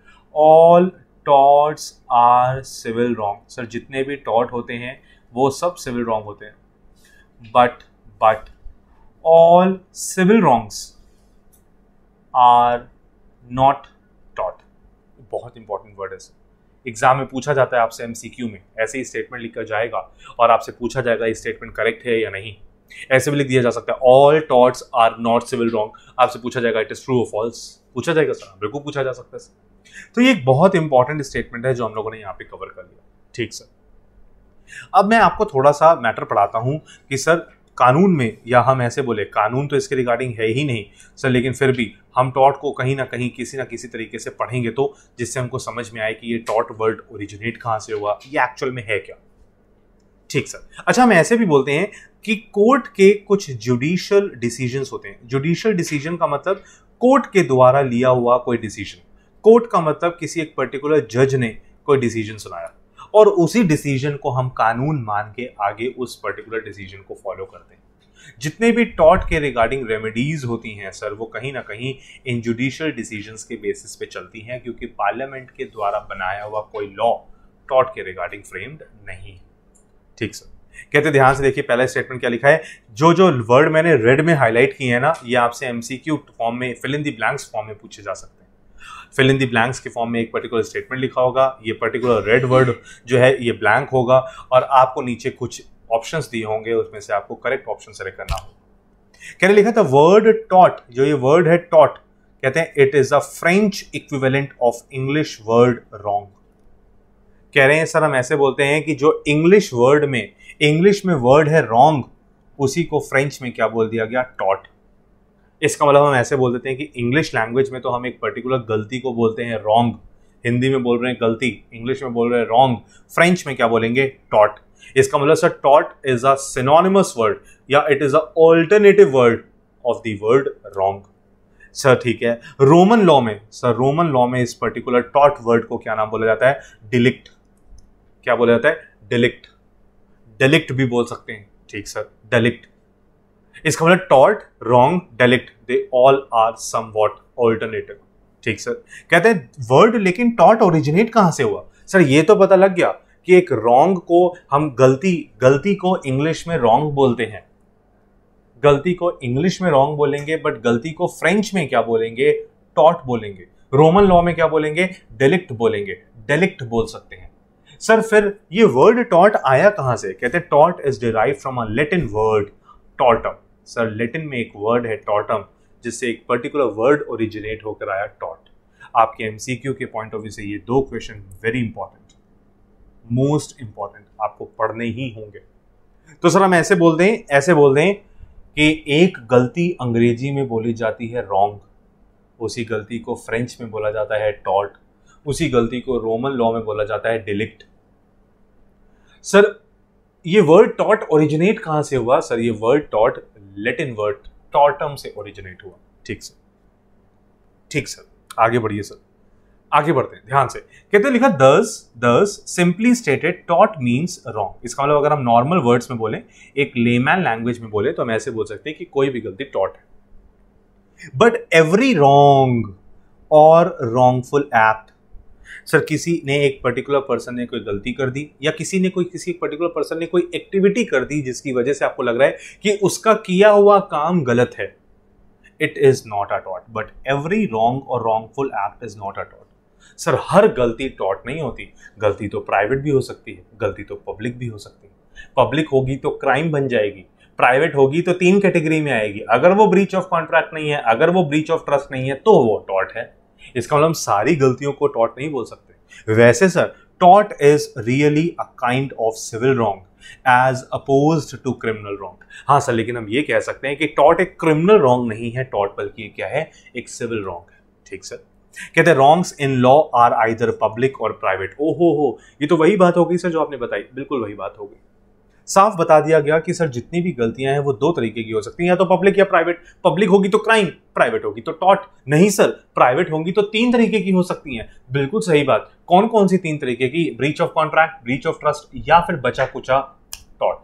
all torts are civil wrong sir जितने भी टॉट होते हैं वो सब सिविल रॉन्ग होते हैं but but all civil wrongs are not taught. बहुत इंपॉर्टेंट वर्ड है एग्जाम में पूछा जाता है आपसे एमसीक्यू में ऐसे ही स्टेटमेंट लिखकर जाएगा और आपसे पूछा जाएगा ये स्टेटमेंट करेक्ट है या नहीं ऐसे भी लिख दिया जा सकता है all torts are not civil wrong आपसे पूछा जाएगा इट इज ट्रू और फॉल्स पूछा जाएगा सर बिल्कुल पूछा जा सकता है सर तो ये एक बहुत इंपॉर्टेंट स्टेटमेंट है जो हम लोगों ने यहाँ पे कवर कर लिया ठीक सर अब मैं आपको थोड़ा सा मैटर पढ़ाता हूँ कि सर कानून में या हम ऐसे बोले कानून तो इसके रिगार्डिंग है ही नहीं सर लेकिन फिर भी हम टॉट को कहीं ना कहीं किसी ना किसी तरीके से पढ़ेंगे तो जिससे हमको समझ में आए कि ये टॉट वर्ड ओरिजिनेट कहाँ से हुआ ये एक्चुअल में है क्या ठीक सर अच्छा हम ऐसे भी बोलते हैं कि कोर्ट के कुछ जुडिशियल डिसीजंस होते हैं जुडिशियल डिसीजन का मतलब कोर्ट के द्वारा लिया हुआ कोई डिसीजन कोर्ट का मतलब किसी एक पर्टिकुलर जज ने कोई डिसीजन सुनाया और उसी डिसीजन को हम कानून मान के आगे उस पर्टिकुलर डिसीजन को फॉलो करते हैं जितने भी टॉट के रिगार्डिंग रेमेडीज होती हैं सर वो कहीं ना कहीं इन जुडिशियल डिसीजंस के बेसिस पे चलती हैं क्योंकि पार्लियामेंट के द्वारा बनाया हुआ कोई लॉ टॉट के रिगार्डिंग फ्रेम्ड नहीं है ठीक सर कहते ध्यान से देखिए पहला स्टेटमेंट क्या लिखा है जो जो वर्ड मैंने रेड में हाईलाइट किए हैं ना ये आपसे एमसीक्यू फॉर्म में fill in the blanks form में पूछे जा सकते हैं फिल इन दी ब्लैंक्स के फॉर्म में एक पर्टिकुलर स्टेटमेंट लिखा होगा ये पर्टिकुलर रेड वर्ड जो है ये ब्लैंक होगा और आपको नीचे कुछ ऑप्शन दिए होंगे उसमें से आपको करेक्ट ऑप्शन सेलेक्ट करना होगा कहने लिखा था वर्ड टॉट जो ये वर्ड है टॉट कहते हैं it is a French equivalent of English word wrong कह रहे हैं सर हम ऐसे बोलते हैं कि जो इंग्लिश वर्ड में इंग्लिश में वर्ड है रॉन्ग उसी को फ्रेंच में क्या बोल दिया गया टॉट इसका मतलब हम ऐसे बोल देते हैं कि इंग्लिश लैंग्वेज में तो हम एक पर्टिकुलर गलती को बोलते हैं रॉन्ग हिंदी में बोल रहे हैं गलती इंग्लिश में बोल रहे हैं रॉन्ग फ्रेंच में क्या बोलेंगे टॉट इसका मतलब सर टॉट इज अ सिनोनिमस वर्ड या it is a alternative word of the word wrong sir ठीक है रोमन लॉ में सर रोमन लॉ में इस पर्टिकुलर टॉट वर्ड को क्या नाम बोला जाता है डिलिक्ट क्या बोला जाता है डिलिक्ट डिलिक्ट भी बोल सकते हैं ठीक सर डिलिक्ट इसका मतलब tort wrong delict they all are somewhat alternative ठीक सर कहते हैं वर्ड लेकिन टॉट ओरिजिनेट कहां से हुआ सर ये तो पता लग गया कि एक रॉन्ग को हम गलती गलती को इंग्लिश में रॉन्ग बोलते हैं गलती को इंग्लिश में रॉन्ग बोलेंगे बट गलती को फ्रेंच में क्या बोलेंगे टॉट बोलेंगे रोमन लॉ में क्या बोलेंगे डेलिक्ट बोलेंगे डेलिक्ट बोल सकते हैं सर फिर ये वर्ड टॉट आया कहां से कहते हैं टॉट is derive from a Latin word tortum sir Latin में एक वर्ड है टॉटम जिससे एक पर्टिकुलर वर्ड ओरिजिनेट होकर आया टॉट आपके एम के पॉइंट ऑफ व्यू से ये दो question very important most important आपको पढ़ने ही होंगे तो सर हम ऐसे बोल दें ऐसे बोल दें कि एक गलती अंग्रेजी में बोली जाती है रॉन्ग उसी गलती को फ्रेंच में बोला जाता है टॉट उसी गलती को रोमन लॉ में बोला जाता है डिलिक्ट सर ये वर्ड टॉट ओरिजिनेट कहां से हुआ सर ये वर्ड टॉट लेटिन वर्ड टॉर्टम से ओरिजिनेट हुआ ठीक सर ठीक सर आगे बढ़िए सर आगे बढ़ते हैं ध्यान से कहते हैं लिखा दस दस सिंपली स्टेटेड टॉट मीन्स रॉन्ग इसका मतलब अगर हम नॉर्मल वर्ड्स में बोले एक लेमैन लैंग्वेज में बोले तो हम ऐसे बोल सकते हैं कि कोई भी गलती टॉट है बट एवरी रॉन्ग और रॉन्गफुल एक्ट सर किसी ने एक पर्टिकुलर पर्सन ने कोई गलती कर दी या किसी ने कोई किसी पर्टिकुलर पर्सन ने कोई एक्टिविटी कर दी जिसकी वजह से आपको लग रहा है कि उसका किया हुआ काम गलत है इट इज नॉट अ टॉट बट एवरी रॉन्ग और wrongful act is not a टॉट सर हर गलती टॉट नहीं होती गलती तो प्राइवेट भी हो सकती है गलती तो पब्लिक भी हो सकती है पब्लिक होगी तो क्राइम बन जाएगी प्राइवेट होगी तो तीन कैटेगरी में आएगी अगर वो ब्रीच ऑफ कॉन्ट्रैक्ट नहीं है अगर वो ब्रीच ऑफ ट्रस्ट नहीं है तो वो टॉट है इसका मतलब हम सारी गलतियों को टॉट नहीं बोल सकते वैसे सर टॉट is really a kind of civil wrong as oppose to criminal wrong हाँ सर लेकिन हम ये कह सकते हैं कि टॉट एक क्रिमिनल रॉन्ग नहीं है टॉट बल्कि क्या है एक सिविल रॉन्ग है ठीक सर कहते हैं wrongs in law are either public or private ओ हो हो ये तो वही बात हो गई सर जो आपने बताई बिल्कुल वही बात हो गई साफ बता दिया गया कि सर जितनी भी गलतियां हैं वो दो तरीके की हो सकती हैं या तो पब्लिक या प्राइवेट पब्लिक होगी तो क्राइम प्राइवेट होगी तो टॉट नहीं सर प्राइवेट होंगी तो तीन तरीके की हो सकती हैं बिल्कुल सही बात कौन कौन सी तीन तरीके की breach of contract breach of trust या फिर बचा कुचा टॉट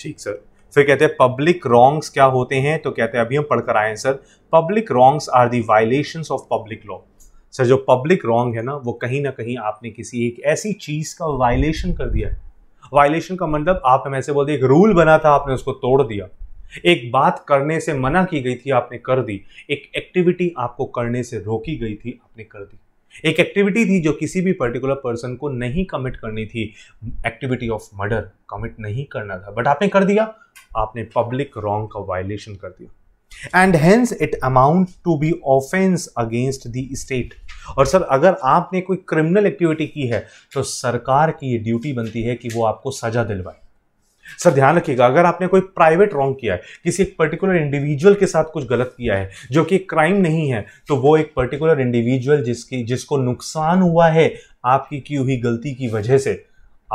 ठीक सर फिर कहते हैं पब्लिक रॉन्ग्स क्या होते हैं तो कहते हैं अभी हम पढ़कर आए हैं sir public wrongs are the violation of public law sir जो पब्लिक रॉन्ग है ना वो कहीं ना कहीं आपने किसी एक ऐसी चीज का वायलेशन कर दिया है वायलेशन का मतलब आप हम ऐसे बोलते एक रूल बना था आपने उसको तोड़ दिया एक बात करने से मना की गई थी आपने कर दी एक एक्टिविटी आपको करने से रोकी गई थी आपने कर दी एक एक्टिविटी थी जो किसी भी पर्टिकुलर पर्सन को नहीं कमिट करनी थी एक्टिविटी ऑफ मर्डर कमिट नहीं करना था बट आपने कर दिया आपने पब्लिक रॉन्ग का वायलेशन कर दिया and hence it amount to be offence against the state और सर अगर आपने कोई क्रिमिनल एक्टिविटी की है तो सरकार की ये ड्यूटी बनती है कि वो आपको सजा दिलवाए सर ध्यान रखिएगा अगर आपने कोई प्राइवेट रॉन्ग किया है किसी एक पर्टिकुलर इंडिविजुअल के साथ कुछ गलत किया है जो कि क्राइम नहीं है तो वो एक पर्टिकुलर इंडिविजुअल जिसकी जिसको नुकसान हुआ है आपकी की हुई गलती की वजह से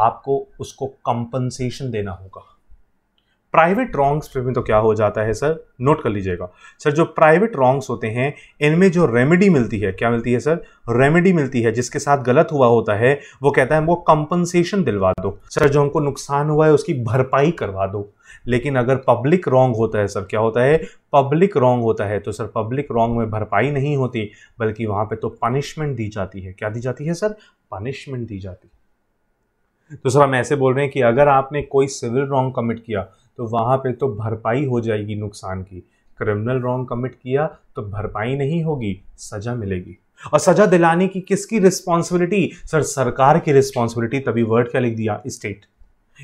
आपको उसको कंपनसेशन देना होगा प्राइवेट रॉन्ग्स पे भी तो क्या हो जाता है सर नोट कर लीजिएगा सर जो प्राइवेट रॉन्ग्स होते हैं इनमें जो रेमेडी मिलती है क्या मिलती है सर रेमेडी मिलती है जिसके साथ गलत हुआ होता है वो कहता है हमको कंपनसेशन दिलवा दो सर जो हमको नुकसान हुआ है उसकी भरपाई करवा दो लेकिन अगर पब्लिक रॉन्ग होता है सर क्या होता है पब्लिक रॉन्ग होता है तो सर पब्लिक रॉन्ग में भरपाई नहीं होती बल्कि वहां पे तो पनिशमेंट दी जाती है क्या दी जाती है सर पनिशमेंट दी जाती है तो सर हम ऐसे बोल रहे हैं कि अगर आपने कोई सिविल रॉन्ग कमिट किया तो वहाँ पे तो भरपाई हो जाएगी नुकसान की क्रिमिनल रॉन्ग कमिट किया तो भरपाई नहीं होगी सज़ा मिलेगी और सज़ा दिलाने की किसकी रिस्पॉन्सिबिलिटी सर सरकार की रिस्पॉन्सिबिलिटी तभी वर्ड क्या लिख दिया स्टेट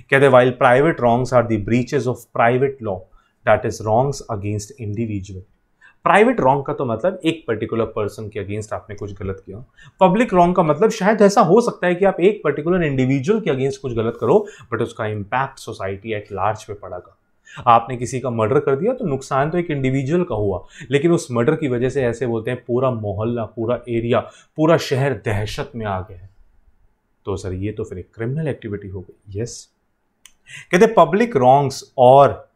कहते while private wrongs are the breaches of private law that is wrongs against individual private wrong का तो मतलब एक पर्टिकुलर पर्सन के अगेंस्ट आपने कुछ गलत किया पब्लिक रॉन्ग का मतलब शायद ऐसा हो सकता है कि आप एक पर्टिकुलर इंडिविजुअल के अगेंस्ट कुछ गलत करो बट उसका इम्पैक्ट सोसाइटी एट लार्ज पे पड़ेगा आपने किसी का मर्डर कर दिया तो नुकसान तो एक इंडिविजुअल का हुआ लेकिन उस मर्डर की वजह से ऐसे बोलते हैं पूरा मोहल्ला पूरा एरिया पूरा शहर दहशत में आ गया है तो सर ये तो फिर एक क्रिमिनल एक्टिविटी हो गई यस कहते public wrongs or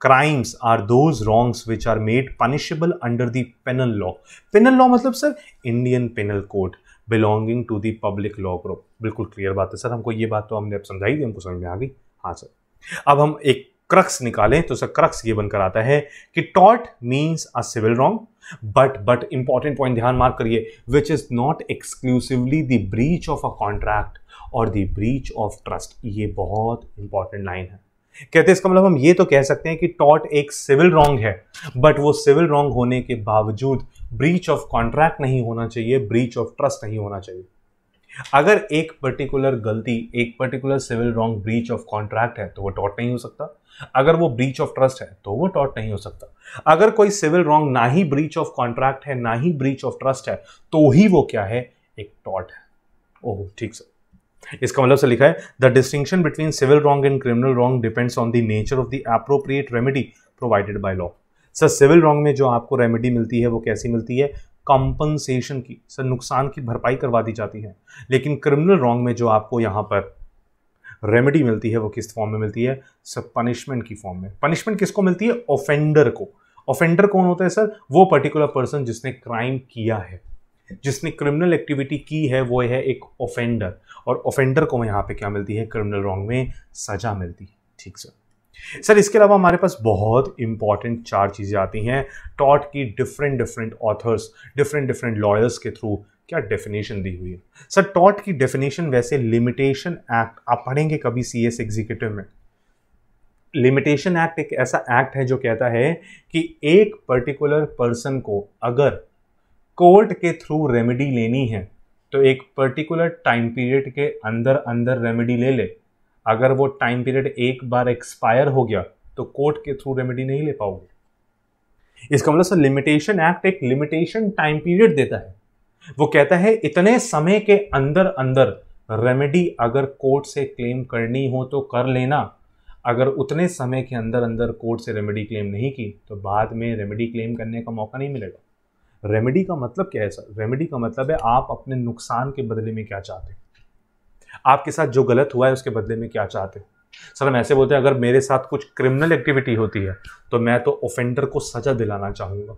crimes are those wrongs which are made punishable under the penal law penal law मतलब sir Indian Penal Code belonging to the public law group बिल्कुल क्लियर बात है सर हमको ये बात तो हमने अब समझाई थी हमको समझ में आ गई हाँ सर अब हम एक क्रक्स निकालें तो सर क्रक्स ये बनकर आता है कि टॉट means a civil wrong but but important point ध्यान मार्क करिए which is not exclusively the breach of a contract or the breach of trust ये बहुत इंपॉर्टेंट लाइन है कहते इसका मतलब हम ये तो कह सकते हैं कि टॉट एक सिविल रॉन्ग है बट वो सिविल रॉन्ग होने के बावजूद ब्रीच ऑफ कॉन्ट्रैक्ट नहीं होना चाहिए ब्रीच ऑफ ट्रस्ट नहीं होना चाहिए अगर एक पर्टिकुलर गलती एक particular civil wrong breach of contract है तो वो टॉट नहीं हो सकता अगर वो ब्रीच ऑफ ट्रस्ट है तो वो टॉट नहीं हो सकता अगर कोई सिविल रॉन्ग ना ही ब्रीच ऑफ कॉन्ट्रैक्ट है ना ही ब्रीच ऑफ ट्रस्ट है तो ही वो क्या है एक टॉट है ओह ठीक सर इसका मतलब से लिखा है the distinction between civil wrong and criminal wrong depends on the nature of the appropriate remedy provided by law sir civil wrong में जो आपको रेमेडी मिलती है वो कैसी मिलती है कंपनसेशन की सर नुकसान की भरपाई करवा दी जाती है लेकिन क्रिमिनल रॉन्ग में जो आपको यहाँ पर रेमेडी मिलती है वो किस फॉर्म में मिलती है सर पनिशमेंट की फॉर्म में पनिशमेंट किसको मिलती है ऑफेंडर को ऑफेंडर कौन होता है सर वो पर्टिकुलर पर्सन जिसने क्राइम किया है जिसने क्रिमिनल एक्टिविटी की है वो है एक ऑफेंडर और ऑफेंडर को यहाँ पे क्या मिलती है क्रिमिनल रॉन्ग में सजा मिलती है ठीक सर सर इसके अलावा हमारे पास बहुत इंपॉर्टेंट चार चीज़ें आती हैं टॉट की different different authors different different lawyers के थ्रू क्या डेफिनेशन दी हुई है सर टॉट की डेफिनेशन वैसे लिमिटेशन एक्ट आप पढ़ेंगे कभी सी एस एग्जीक्यूटिव में लिमिटेशन एक्ट एक ऐसा एक्ट है जो कहता है कि एक पर्टिकुलर पर्सन को अगर कोर्ट के थ्रू रेमेडी लेनी है तो एक पर्टिकुलर टाइम पीरियड के अंदर अंदर रेमेडी ले ले अगर वो टाइम पीरियड एक बार एक्सपायर हो गया तो कोर्ट के थ्रू रेमेडी नहीं ले पाओगे इसका मतलब सर लिमिटेशन एक्ट एक लिमिटेशन टाइम पीरियड देता है वो कहता है इतने समय के अंदर अंदर रेमेडी अगर कोर्ट से क्लेम करनी हो तो कर लेना अगर उतने समय के अंदर अंदर कोर्ट से रेमेडी क्लेम नहीं की तो बाद में रेमेडी क्लेम करने का मौका नहीं मिलेगा रेमेडी का मतलब क्या है सर रेमेडी का मतलब है आप अपने नुकसान के बदले में क्या चाहते हैं आपके साथ जो गलत हुआ है उसके बदले में क्या चाहते हैं सर हम ऐसे बोलते हैं अगर मेरे साथ कुछ क्रिमिनल एक्टिविटी होती है तो मैं तो ऑफेंडर को सज़ा दिलाना चाहूँगा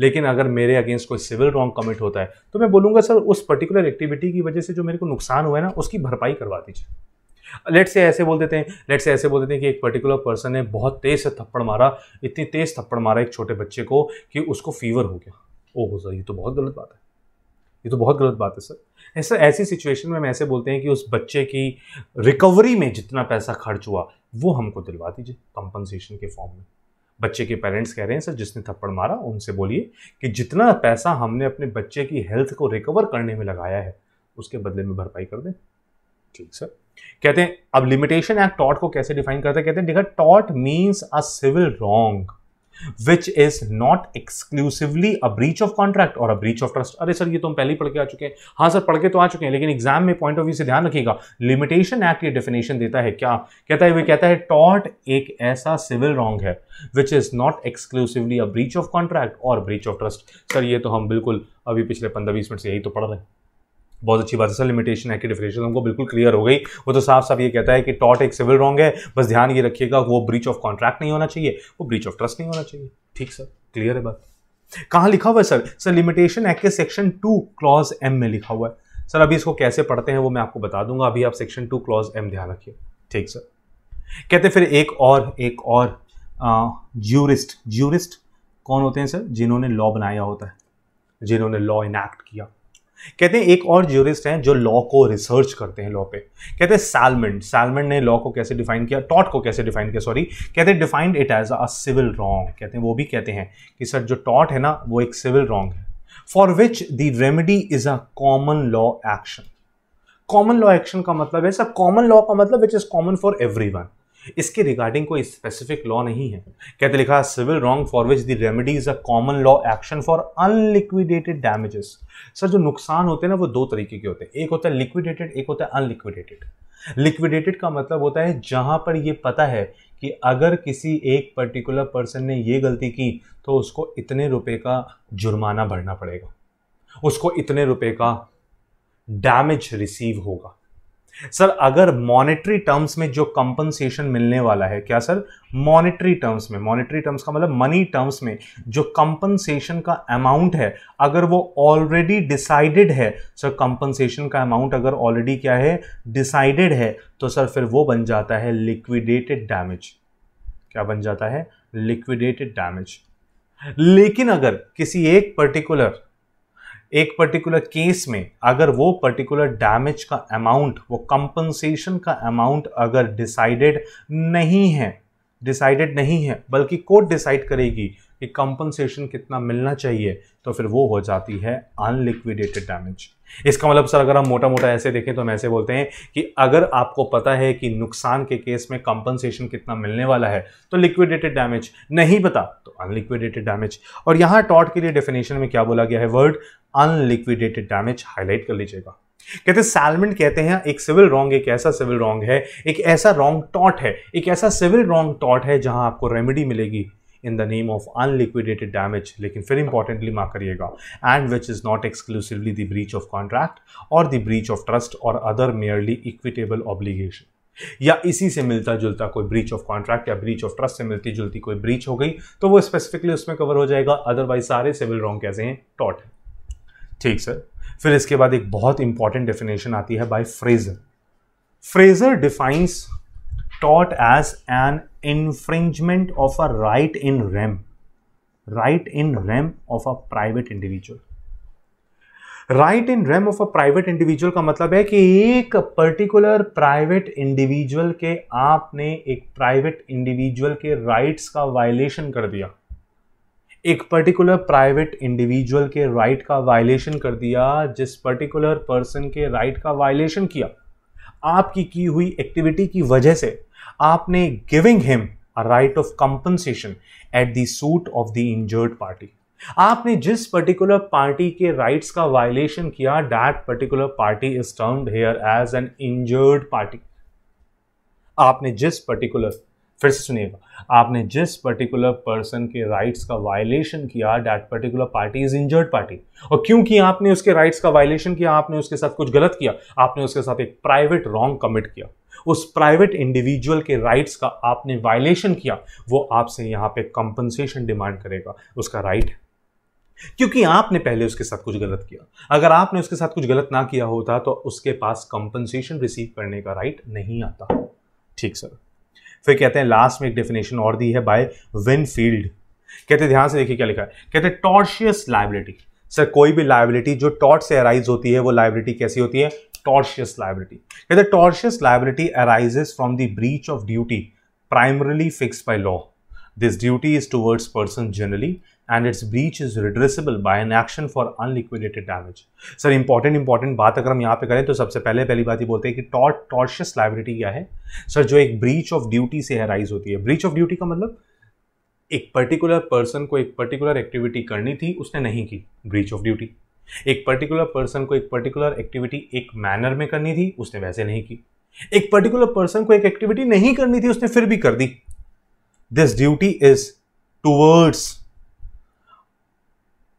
लेकिन अगर मेरे अगेंस्ट कोई सिविल रॉन्ग कमिट होता है तो मैं बोलूंगा सर उस पर्टिकुलर एक्टिविटी की वजह से जो मेरे को नुकसान हुआ है ना उसकी भरपाई करवा दीजिए लेट से ऐसे बोल देते हैं लेट से ऐसे बोल देते हैं कि एक पर्टिकुलर पर्सन ने बहुत तेज़ से थप्पड़ मारा इतनी तेज़ थप्पड़ मारा एक छोटे बच्चे को कि उसको फीवर हो गया ओहो सर ये तो बहुत गलत बात है ये तो बहुत गलत बात है सर ऐसा ऐसी सिचुएशन में हम ऐसे बोलते हैं कि उस बच्चे की रिकवरी में जितना पैसा खर्च हुआ वो हमको दिलवा दीजिए कंपनसेशन के फॉर्म में बच्चे के पेरेंट्स कह रहे हैं सर जिसने थप्पड़ मारा उनसे बोलिए कि जितना पैसा हमने अपने बच्चे की हेल्थ को रिकवर करने में लगाया है उसके बदले में भरपाई कर दें ठीक सर कहते हैं अब लिमिटेशन एक्ट टॉट को कैसे डिफाइन करते हैं कहते हैं देखा टॉट means a civil wrong which is not exclusively a breach of contract or a breach of trust अरे सर ये तो हम पहले ही पढ़ के आ चुके हैं हाँ सर पढ़ के तो आ चुके हैं लेकिन एग्जाम में पॉइंट ऑफ व्यू से ध्यान रखिएगा लिमिटेशन एक्ट ये डेफिनेशन देता है क्या कहता है वे कहता है टॉट एक ऐसा सिविल रॉन्ग है which is not exclusively a breach of contract or breach of trust sir ये तो हम बिल्कुल अभी पिछले पंद्रह बीस मिनट से यही तो पढ़ रहे हैं बहुत अच्छी बात है सर लिमिटेशन है कि डिफिनेशन हमको बिल्कुल क्लियर हो गई वो तो साफ साफ ये कहता है कि टॉट एक सिविल रॉन्ग है बस ध्यान ये रखिएगा वो ब्रीच ऑफ कॉन्ट्रैक्ट नहीं होना चाहिए वो ब्रीच ऑफ ट्रस्ट नहीं होना चाहिए ठीक सर क्लियर है बात कहाँ लिखा हुआ है सर सर लिमिटेशन एक्ट के सेक्शन टू क्लॉज एम में लिखा हुआ है सर अभी इसको कैसे पढ़ते हैं वो मैं आपको बता दूंगा अभी आप सेक्शन टू क्लॉज एम ध्यान रखिए ठीक सर कहते फिर एक और एक और ज्यूरिस्ट ज्यूरिस्ट कौन होते हैं सर जिन्होंने लॉ बनाया होता है जिन्होंने लॉ इनैक्ट किया कहते हैं एक और ज्यूरिस्ट हैं जो लॉ को रिसर्च करते हैं लॉ पे कहते हैं सैलमेंट सैलमेंट ने लॉ को कैसे डिफाइन किया टॉट को कैसे डिफाइन किया सॉरी कहते हैं defined it as a civil wrong कहते हैं वो भी कहते हैं कि सर जो टॉट है ना वो एक सिविल रॉन्ग है for which the remedy is a common law action common law action का मतलब है सर कॉमन लॉ का मतलब which is common for everyone इसके रिगार्डिंग कोई स्पेसिफिक लॉ नहीं है कहते लिखा civil wrong for which the remedy is a common law action for unliquidated damages sir जो नुकसान होते हैं ना वो दो तरीके के होते हैं एक होता है लिक्विडेटेड एक होता है अनलिक्विडेटेड लिक्विडेटेड का मतलब होता है जहां पर ये पता है कि अगर किसी एक पर्टिकुलर पर्सन ने ये गलती की तो उसको इतने रुपए का जुर्माना भरना पड़ेगा उसको इतने रुपए का डैमेज रिसीव होगा सर अगर मॉनेटरी टर्म्स में जो कंपनसेशन मिलने वाला है क्या सर मॉनेटरी टर्म्स में मॉनेटरी टर्म्स का मतलब मनी टर्म्स में जो कंपनसेशन का अमाउंट है अगर वो ऑलरेडी डिसाइडेड है सर कंपनसेशन का अमाउंट अगर ऑलरेडी क्या है डिसाइडेड है तो सर फिर वो बन जाता है लिक्विडेटेड डैमेज क्या बन जाता है लिक्विडेटेड डैमेज लेकिन अगर किसी एक पर्टिकुलर एक पर्टिकुलर केस में अगर वो पर्टिकुलर डैमेज का अमाउंट वो कंपनसेशन का अमाउंट अगर डिसाइडेड नहीं है डिसाइडेड नहीं है बल्कि कोर्ट डिसाइड करेगी कि कंपनसेशन कितना मिलना चाहिए तो फिर वो हो जाती है अनलिक्विडेटेड डैमेज इसका मतलब सर अगर हम मोटा मोटा ऐसे देखें तो हम ऐसे बोलते हैं कि अगर आपको पता है कि नुकसान के केस में कंपनसेशन कितना मिलने वाला है तो लिक्विडेटेड डैमेज नहीं पता तो अनलिक्विडेटेड डैमेज और यहाँ टॉट के लिए डेफिनेशन में क्या बोला गया है वर्ड अनलिक्विडेटेड डैमेज हाईलाइट कर लीजिएगा कहते सैलमेंट कहते हैं एक सिविल रॉन्ग एक ऐसा सिविल रॉन्ग है एक ऐसा रॉन्ग टॉट है एक ऐसा सिविल रॉन्ग टॉट है जहां आपको रेमेडी मिलेगी in the name of unliquidated damage लेकिन फिर इंपॉर्टेंटली माफ करिएगा and which is not exclusively the breach of contract or the breach of trust or other merely equitable obligation या इसी से मिलता जुलता कोई ब्रीच ऑफ कॉन्ट्रैक्ट या ब्रीच ऑफ ट्रस्ट से मिलती जुलती कोई ब्रीच हो गई तो वो स्पेसिफिकली उसमें कवर हो जाएगा अदरवाइज सारे सिविल रॉन्ग कैसे हैं टॉट है ठीक सर फिर इसके बाद एक बहुत इंपॉर्टेंट डेफिनेशन आती है बाय फ्रेजर फ्रेजर डिफाइंस टॉट as an infringement of a right in rem right in rem of a private individual right in rem of a private individual का मतलब है कि एक पर्टिकुलर प्राइवेट इंडिविजुअल के आपने एक प्राइवेट इंडिविजुअल के राइट्स का वायलेशन कर दिया एक पर्टिकुलर प्राइवेट इंडिविजुअल के राइट का वायलेशन कर दिया जिस पर्टिकुलर पर्सन के राइट का वायलेशन किया आपकी की हुई एक्टिविटी की वजह से आपने giving him a right of compensation at the suit of the injured party आपने जिस पर्टिकुलर पार्टी के राइट्स का वायलेशन किया that particular party is termed here as an injured party आपने जिस पर्टिकुलर फिर से सुनिएगा आपने जिस पर्टिकुलर पर्सन के राइट्स का वायलेशन किया that particular party is injured party और क्योंकि आपने उसके राइट्स का वायलेशन किया आपने उसके साथ कुछ गलत किया आपने उसके साथ एक प्राइवेट रॉन्ग कमिट किया उस प्राइवेट इंडिविजुअल के राइट्स का आपने वायलेशन किया वो आपसे यहां पे कंपनसेशन डिमांड करेगा उसका राइट right क्योंकि आपने पहले उसके साथ कुछ गलत किया अगर आपने उसके साथ कुछ गलत ना किया होता तो उसके पास कंपनसेशन रिसीव करने का राइट नहीं आता ठीक सर फिर कहते हैं लास्ट में एक डेफिनेशन और दी है बाय विनफील्ड कहते ध्यान से देखिए क्या लिखा है कहते हैं टॉर्शियस लाइबिलिटी सर कोई भी लाइबिलिटी जो टॉर्च से अराइज होती है वो लाइबिलिटी कैसी होती है टॉर्शियस लाइबिलिटी कहते tortious liability arises from the breach of duty primarily fix by law this duty is towards person generally and its breach is redressable by an action for unliquidated damage sir important important बात अगर हम यहाँ पे करें तो सबसे पहले पहली बात ये बोलते हैं कि टॉट टॉर्शियस लाइब्रिटी क्या है सर जो एक ब्रीच ऑफ ड्यूटी से राइज होती है ब्रीच ऑफ ड्यूटी का मतलब एक पर्टिकुलर पर्सन को एक पर्टिकुलर एक्टिविटी करनी थी उसने नहीं की ब्रीच ऑफ ड्यूटी एक पर्टिकुलर पर्सन को एक पर्टिकुलर एक्टिविटी एक मैनर में करनी थी उसने वैसे नहीं की एक पर्टिकुलर पर्सन को एक एक्टिविटी नहीं करनी थी उसने फिर भी कर दी this duty is towards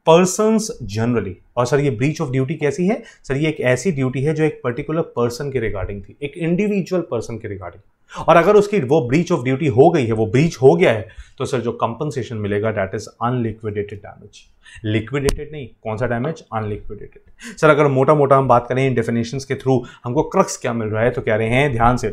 person generally और सर ये ब्रीच ऑफ ड्यूटी कैसी है सर ये एक ऐसी ड्यूटी है जो एक पर्टिकुलर पर्सन के रिगार्डिंग थी एक इंडिविजुअल पर्सन के रिगार्डिंग और अगर उसकी वो ब्रीच ऑफ ड्यूटी हो गई है वो ब्रीच हो गया है तो सर जो कंपनसेशन मिलेगा that is unliquidated damage liquidated नहीं कौन सा डैमेज अनलिक्विडेटेड सर अगर मोटा मोटा हम बात करें इन डेफिनेशन के थ्रू हमको क्रक्स क्या मिल रहा है तो कह रहे हैं ध्यान से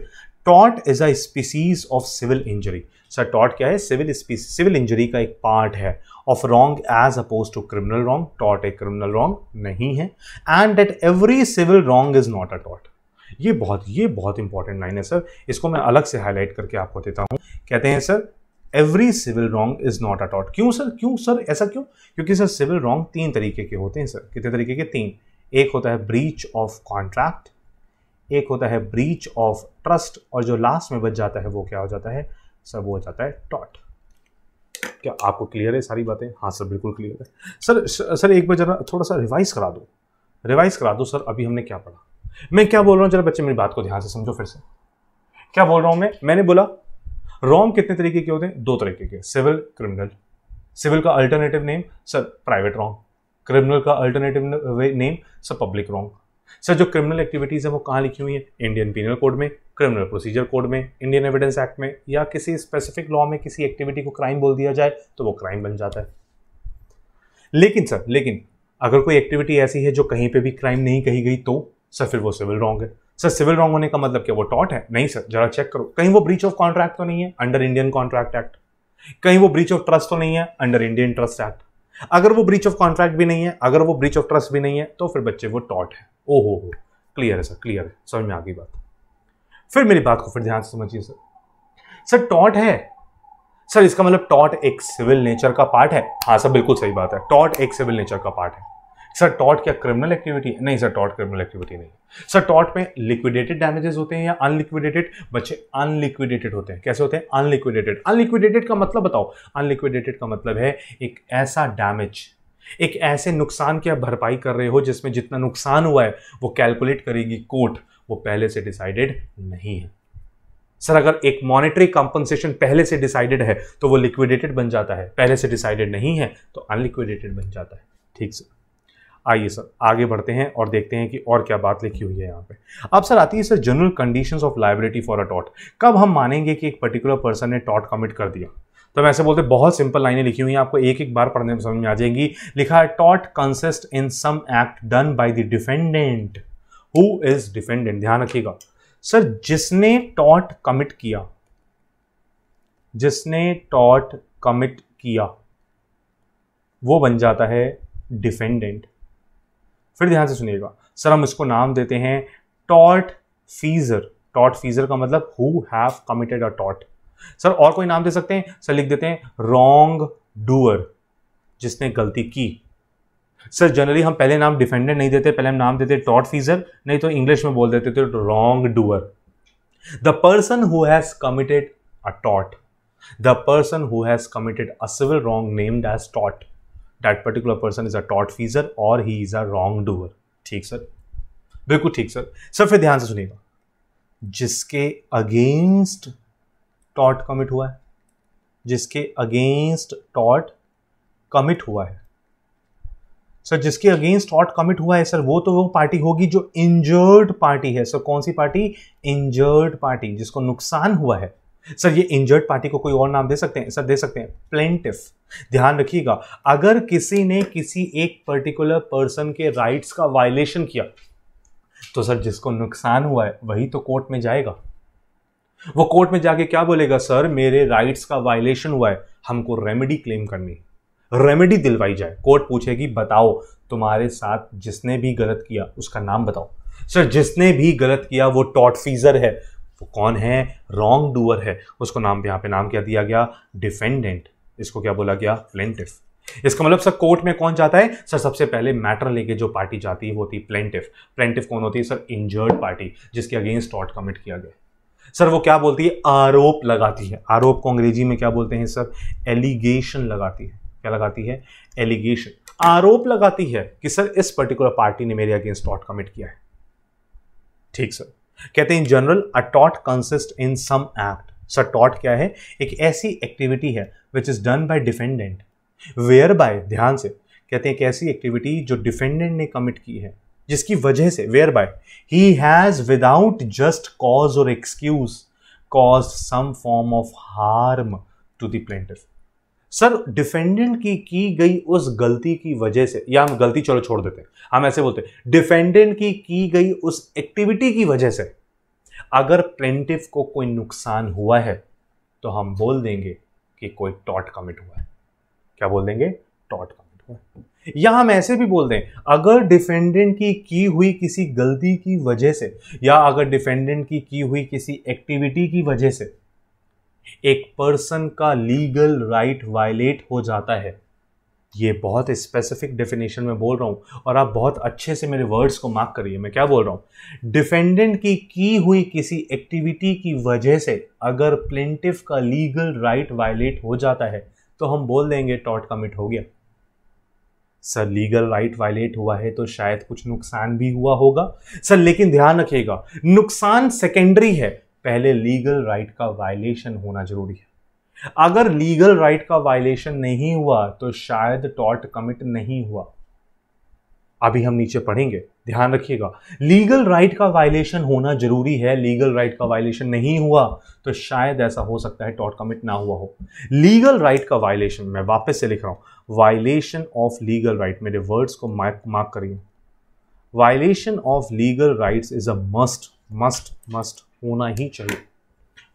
taught is a species of civil injury sir टॉट क्या है सिविल स्पीसी सिविल इंजरी का एक पार्ट है of wrong as oppose to criminal wrong टॉट एक क्रिमिनल रॉन्ग नहीं है and that every civil wrong is not a टॉट ये बहुत ये बहुत इंपॉर्टेंट लाइन है सर इसको मैं अलग से हाईलाइट करके आपको देता हूँ कहते हैं sir every civil wrong is not a टॉट क्यों सर क्यों सर ऐसा क्यों क्योंकि सर सिविल रॉन्ग तीन तरीके के होते हैं सर कितने तरीके के तीन एक होता है ब्रीच ऑफ कॉन्ट्रैक्ट एक होता है ब्रीच ऑफ ट्रस्ट और जो लास्ट में बच जाता है वो क्या हो जाता है सर वो हो जाता है टॉट क्या आपको क्लियर है सारी बातें हाँ सर बिल्कुल क्लियर है सर सर एक बार जरा थोड़ा सा रिवाइज करा दो रिवाइज करा दो सर अभी हमने क्या पढ़ा मैं क्या बोल रहा हूँ जरा बच्चे मेरी बात को ध्यान से समझो फिर से क्या बोल रहा हूँ मैं मैंने बोला रॉम कितने तरीके के होते हैं दो तरीके के सिविल क्रिमिनल सिविल का alternative name sir private wrong criminal का alternative name sir public wrong sir जो क्रिमिनल एक्टिविटीज़ है वो कहाँ लिखी हुई है इंडियन पिनल कोड में क्रिमिनल प्रोसीजर कोड में इंडियन एविडेंस एक्ट में या किसी स्पेसिफिक लॉ में किसी एक्टिविटी को क्राइम बोल दिया जाए तो वो क्राइम बन जाता है लेकिन सर लेकिन अगर कोई एक्टिविटी ऐसी है जो कहीं पर भी क्राइम नहीं कही गई तो सर फिर वो सिविल रॉन्ग है सर सिविल रॉन्ग होने का मतलब क्या वो टॉट है नहीं सर जरा चेक करो कहीं वो ब्रीच ऑफ कॉन्ट्रैक्ट तो नहीं है अंडर इंडियन कॉन्ट्रैक्ट एक्ट कहीं वो ब्रीच ऑफ ट्रस्ट तो नहीं है अंडर इंडियन ट्रस्ट एक्ट अगर वो ब्रीच ऑफ कॉन्ट्रैक्ट भी नहीं है अगर वो ब्रीच ऑफ ट्रस्ट भी नहीं है तो फिर बच्चे वो टॉट है ओ हो हो क्लियर है सर क्लियर है समझ में आ गई बात फिर मेरी बात को फिर ध्यान से समझिए सर सर टॉट है सर इसका मतलब टॉट एक सिविल नेचर का पार्ट है हाँ सर बिल्कुल सही बात है टॉट एक सिविल नेचर का पार्ट है सर टॉट क्या क्रिमिनल एक्टिविटी नहीं सर टॉट क्रिमिनल एक्टिविटी नहीं सर टॉट में लिक्विडेटेड डैमेजेस होते हैं या अनलिक्विडेटेड बच्चे अनलिक्विडेटेड होते हैं कैसे होते हैं अनलिक्विडेटेड अनलिक्विडेटेड का मतलब बताओ अनलिक्विडेटेड का मतलब है एक ऐसा डैमेज एक ऐसे नुकसान की आप भरपाई कर रहे हो जिसमें जितना नुकसान हुआ है वो कैलकुलेट करेगी कोर्ट वो पहले से डिसाइडेड नहीं है सर अगर एक मॉनेटरी कंपनसेशन पहले से डिसाइडेड है तो वो लिक्विडेटेड बन जाता है पहले से डिसाइडेड नहीं है तो अनलिक्विडेटेड बन जाता है ठीक सर आइए सर आगे बढ़ते हैं और देखते हैं कि और क्या बात लिखी हुई है यहाँ पे अब सर आती है sir general conditions of liability for a टॉट कब हम मानेंगे कि एक पर्टिकुलर पर्सन ने टॉट कमिट कर दिया तो ऐसे बोलते हैं बहुत सिंपल लाइनें लिखी हुई हैं आपको एक एक बार पढ़ने में समझ में आ जाएंगी लिखा है टॉट consist in some act done by the defendant who is defendant ध्यान रखिएगा सर जिसने टॉट कमिट किया जिसने टॉट कमिट किया वो बन जाता है डिफेंडेंट फिर ध्यान से सुनिएगा सर हम इसको नाम देते हैं टॉट फीजर टॉट फीजर का मतलब हु हैव कमिटेड अ टॉट सर और कोई नाम दे सकते हैं सर लिख देते हैं रॉन्ग डूअर जिसने गलती की सर जनरली हम पहले नाम डिफेंडेंट नहीं देते पहले हम नाम देते टॉट फीजर नहीं तो इंग्लिश में बोल देते थे wrong doer the person who has committed a taught the person who has committed a civil wrong named as taught particular person is a taught फीजर और he is a wrong doer ठीक सर बिल्कुल ठीक सर सर फिर ध्यान से सुनिएगा जिसके अगेंस्ट टॉट कमिट हुआ है जिसके अगेंस्ट टॉट कमिट हुआ है सर जिसके अगेंस्ट टॉट कमिट हुआ है सर वो तो वो पार्टी होगी जो इंजर्ड पार्टी है सर कौन सी पार्टी इंजर्ड पार्टी जिसको नुकसान हुआ है सर ये इंजर्ड पार्टी को कोई और नाम दे सकते हैं सर दे सकते हैं प्लेंटिफ ध्यान रखिएगा अगर किसी ने किसी एक पर्टिकुलर पर्सन के राइट्स का वायलेशन किया तो सर जिसको नुकसान हुआ है वही तो कोर्ट में जाएगा वो कोर्ट में जाके क्या बोलेगा सर मेरे राइट्स का वायलेशन हुआ है हमको रेमेडी क्लेम करनी रेमेडी दिलवाई जाए कोर्ट पूछेगी बताओ तुम्हारे साथ जिसने भी गलत किया उसका नाम बताओ सर जिसने भी गलत किया वो टॉट फीजर है वो कौन है रॉन्ग डूअर है उसको नाम यहाँ पे नाम क्या दिया गया डिफेंडेंट इसको क्या बोला गया प्लेंटिफ इसका मतलब सर कोर्ट में कौन जाता है सर सबसे पहले मैटर लेके जो पार्टी जाती है वो होती है प्लेंटिफ प्लेंटिफ कौन होती है सर इंजर्ड पार्टी जिसके अगेंस्ट टॉट कमिट किया गया सर वो क्या बोलती है आरोप लगाती है आरोप को अंग्रेजी में क्या बोलते हैं सर एलिगेशन लगाती है क्या लगाती है एलिगेशन आरोप लगाती है कि सर इस पर्टिकुलर पार्टी ने मेरे अगेंस्ट टॉट कमिट किया है ठीक सर कहते हैं in general a taught consist in some act sir टॉट क्या है एक ऐसी एक्टिविटी है which is done by defendant where by ध्यान से कहते हैं एक ऐसी एक्टिविटी जो डिफेंडेंट ने कमिट की है जिसकी वजह से whereby he has without just cause or excuse cause some form of harm to the plaintiff sir defendant की की गई उस गलती की वजह से या हम गलती चलो छोड़ देते हैं हम ऐसे बोलते हैं डिफेंडेंट की की गई उस एक्टिविटी की वजह से अगर प्लेंटिव को कोई नुकसान हुआ है तो हम बोल देंगे कि कोई टॉट कमिट हुआ है क्या बोल देंगे टॉट कमिट हुआ है या हम ऐसे भी बोल दें अगर डिफेंडेंट की की हुई किसी गलती की वजह से या अगर डिफेंडेंट की की हुई किसी एक्टिविटी की वजह से एक पर्सन का लीगल राइट वायलेट हो जाता है ये बहुत स्पेसिफिक डेफिनेशन में बोल रहा हूं और आप बहुत अच्छे से मेरे वर्ड्स को मार्क करिए मैं क्या बोल रहा हूं डिफेंडेंट की की हुई किसी एक्टिविटी की वजह से अगर प्लेंटिफ का लीगल राइट वायलेट हो जाता है तो हम बोल देंगे टॉट कमिट हो गया सर लीगल राइट वायलेट हुआ है तो शायद कुछ नुकसान भी हुआ होगा सर लेकिन ध्यान रखिएगा नुकसान सेकेंडरी है पहले लीगल राइट का वायलेशन होना जरूरी है अगर लीगल राइट का वायलेशन नहीं हुआ तो शायद टॉट कमिट नहीं हुआ अभी हम नीचे पढ़ेंगे ध्यान रखिएगा लीगल राइट का वायलेशन होना जरूरी है लीगल राइट का वायलेशन नहीं हुआ तो शायद ऐसा हो सकता है टॉट कमिट ना हुआ हो लीगल राइट का वायलेशन मैं वापस से लिख रहा हूं वायलेशन ऑफ लीगल राइट मेरे वर्ड्स को मार्क मार्क करिए violation of legal rights is a must must must होना ही चाहिए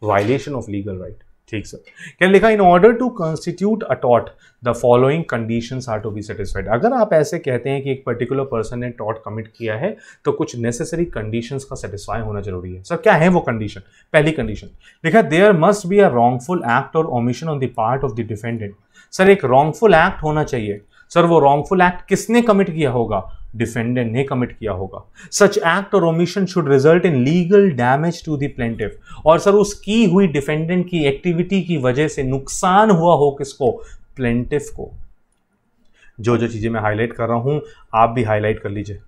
वायलेशन ऑफ लीगल राइट ठीक सर क्या लिखा इन ऑर्डर टू कंस्टिट्यूट अटॉट the following condition are to be satisfied अगर आप ऐसे कहते हैं कि एक पर्टिकुलर पर्सन ने टॉट कमिट किया है तो कुछ नेसेसरी कंडीशन का सेटिस्फाई होना जरूरी है सर क्या है वो कंडीशन पहली कंडीशन लिखा there must be a wrongful act or omission on the part of the defendant sir एक रॉन्गफुल एक्ट होना चाहिए सर वो रॉन्गफुल एक्ट किसने कमिट किया होगा डिफेंडेंट ने कमिट किया होगा such act or omission should result in legal damage to the और सर उस की हुई डिफेंडेंट की एक्टिविटी की वजह से नुकसान हुआ हो किसको प्लेटिव को जो जो चीज़ें मैं हाईलाइट कर रहा हूं आप भी हाईलाइट कर लीजिए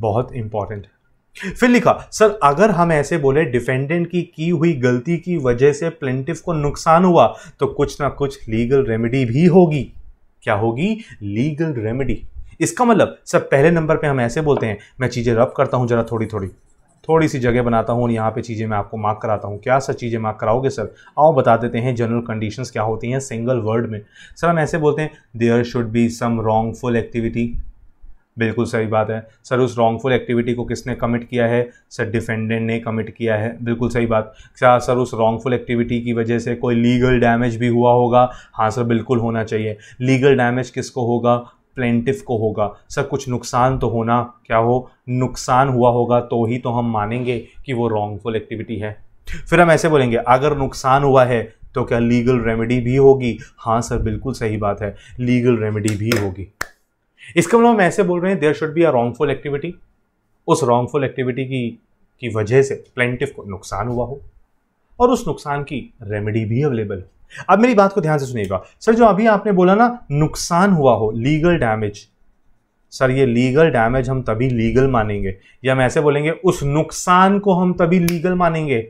बहुत इंपॉर्टेंट है फिर लिखा सर अगर हम ऐसे बोले डिफेंडेंट की की हुई गलती की वजह से प्लेटिव को नुकसान हुआ तो कुछ ना कुछ लीगल रेमेडी भी होगी क्या होगी लीगल रेमेडी इसका मतलब सब पहले नंबर पे हम ऐसे बोलते हैं मैं चीज़ें रब करता हूँ जरा थोड़ी थोड़ी थोड़ी सी जगह बनाता हूँ और यहाँ पे चीज़ें मैं आपको मार्क कराता हूँ क्या सर चीज़ें मार्क कराओगे सर आओ बता देते हैं जनरल कंडीशंस क्या होती हैं सिंगल वर्ड में सर हम ऐसे बोलते हैं there should be some wrongful activity बिल्कुल सही बात है सर उस रॉन्गफुल एक्टिविटी को किसने कमिट किया है सर डिफेंडेंट ने कमिट किया है बिल्कुल सही बात क्या सर उस रॉन्गफुल एक्टिविटी की वजह से कोई लीगल डैमेज भी हुआ होगा हाँ सर बिल्कुल होना चाहिए लीगल डैमेज किसको होगा प्लेंटिफ को होगा सर कुछ नुकसान तो होना क्या हो नुकसान हुआ होगा तो ही तो हम मानेंगे कि वो रॉन्गफुल एक्टिविटी है फिर हम ऐसे बोलेंगे अगर नुकसान हुआ है तो क्या लीगल रेमेडी भी होगी हाँ सर बिल्कुल सही बात है लीगल रेमेडी भी होगी इसका मतलब हम ऐसे बोल रहे हैं there should be a wrongful activity उस रॉन्गफुल एक्टिविटी की की वजह से प्लेंटिव को नुकसान हुआ हो और उस नुकसान की रेमेडी भी अवेलेबल हो अब मेरी बात को ध्यान से सुनिएगा सर जो अभी आपने बोला ना नुकसान हुआ हो लीगल डैमेज सर ये लीगल डैमेज हम तभी लीगल मानेंगे या हम ऐसे बोलेंगे उस नुकसान को हम तभी लीगल मानेंगे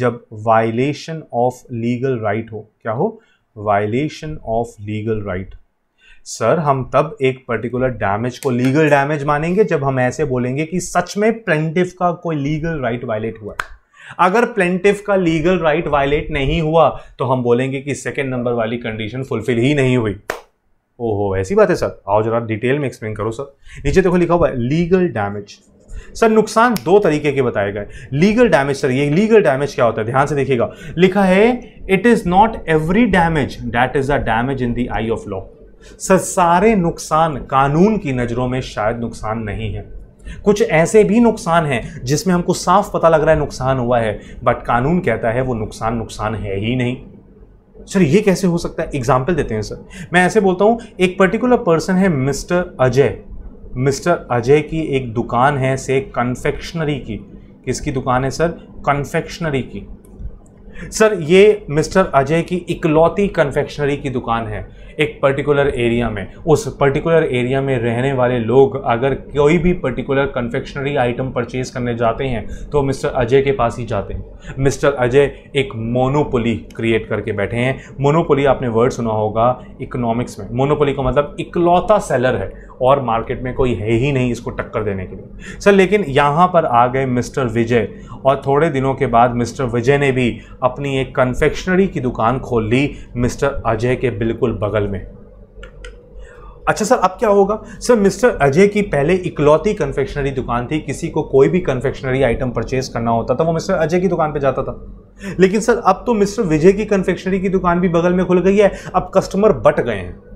जब वायलेशन ऑफ लीगल राइट हो क्या हो violation of legal right sir हम तब एक पर्टिकुलर डैमेज को लीगल डैमेज मानेंगे जब हम ऐसे बोलेंगे कि सच में प्लेंटिव का कोई लीगल राइट वायलेट हुआ अगर प्लेंटिव का लीगल राइट वायलेट नहीं हुआ तो हम बोलेंगे कि सेकेंड नंबर वाली कंडीशन फुलफिल ही नहीं हुई ओहो ऐसी बात है सर आओ जरा डिटेल में एक्सप्लेन करो सर नीचे देखो लिखा हुआ है लीगल डैमेज सर नुकसान दो तरीके के बताए गए लीगल डैमेज सर ये लीगल डैमेज क्या होता है ध्यान से देखिएगा लिखा है it is not every damage that is a damage in the eye of law sir सारे नुकसान कानून की नज़रों में शायद नुकसान नहीं है कुछ ऐसे भी नुकसान हैं जिसमें हमको साफ पता लग रहा है नुकसान हुआ है बट कानून कहता है वो नुकसान नुकसान है ही नहीं सर ये कैसे हो सकता है एग्जाम्पल देते हैं सर मैं ऐसे बोलता हूँ एक पर्टिकुलर पर्सन है मिस्टर अजय मिस्टर अजय की एक दुकान है से कन्फेक्शनरी की किसकी दुकान है सर कन्फेक्शनरी की सर ये मिस्टर अजय की इकलौती कन्फेक्शनरी की दुकान है एक पर्टिकुलर एरिया में उस पर्टिकुलर एरिया में रहने वाले लोग अगर कोई भी पर्टिकुलर कन्फेक्शनरी आइटम परचेज करने जाते हैं तो मिस्टर अजय के पास ही जाते हैं मिस्टर अजय एक मोनोपोली क्रिएट करके बैठे हैं मोनोपोली आपने वर्ड सुना होगा इकोनॉमिक्स में मोनोपोली का मतलब इकलौता सेलर है और मार्केट में कोई है ही नहीं इसको टक्कर देने के लिए सर लेकिन यहाँ पर आ गए मिस्टर विजय और थोड़े दिनों के बाद मिस्टर विजय ने भी अपनी एक कन्फेक्शनरी की दुकान खोल ली मिस्टर अजय के बिल्कुल बगल में अच्छा सर अब क्या होगा सर मिस्टर अजय की पहले इकलौती कन्फेक्शनरी दुकान थी किसी को कोई भी कन्फेक्शनरी आइटम परचेज करना होता था वो मिस्टर अजय की दुकान पे जाता था लेकिन सर अब तो मिस्टर विजय की कन्फेक्शनरी की दुकान भी बगल में खुल गई है अब कस्टमर बट गए हैं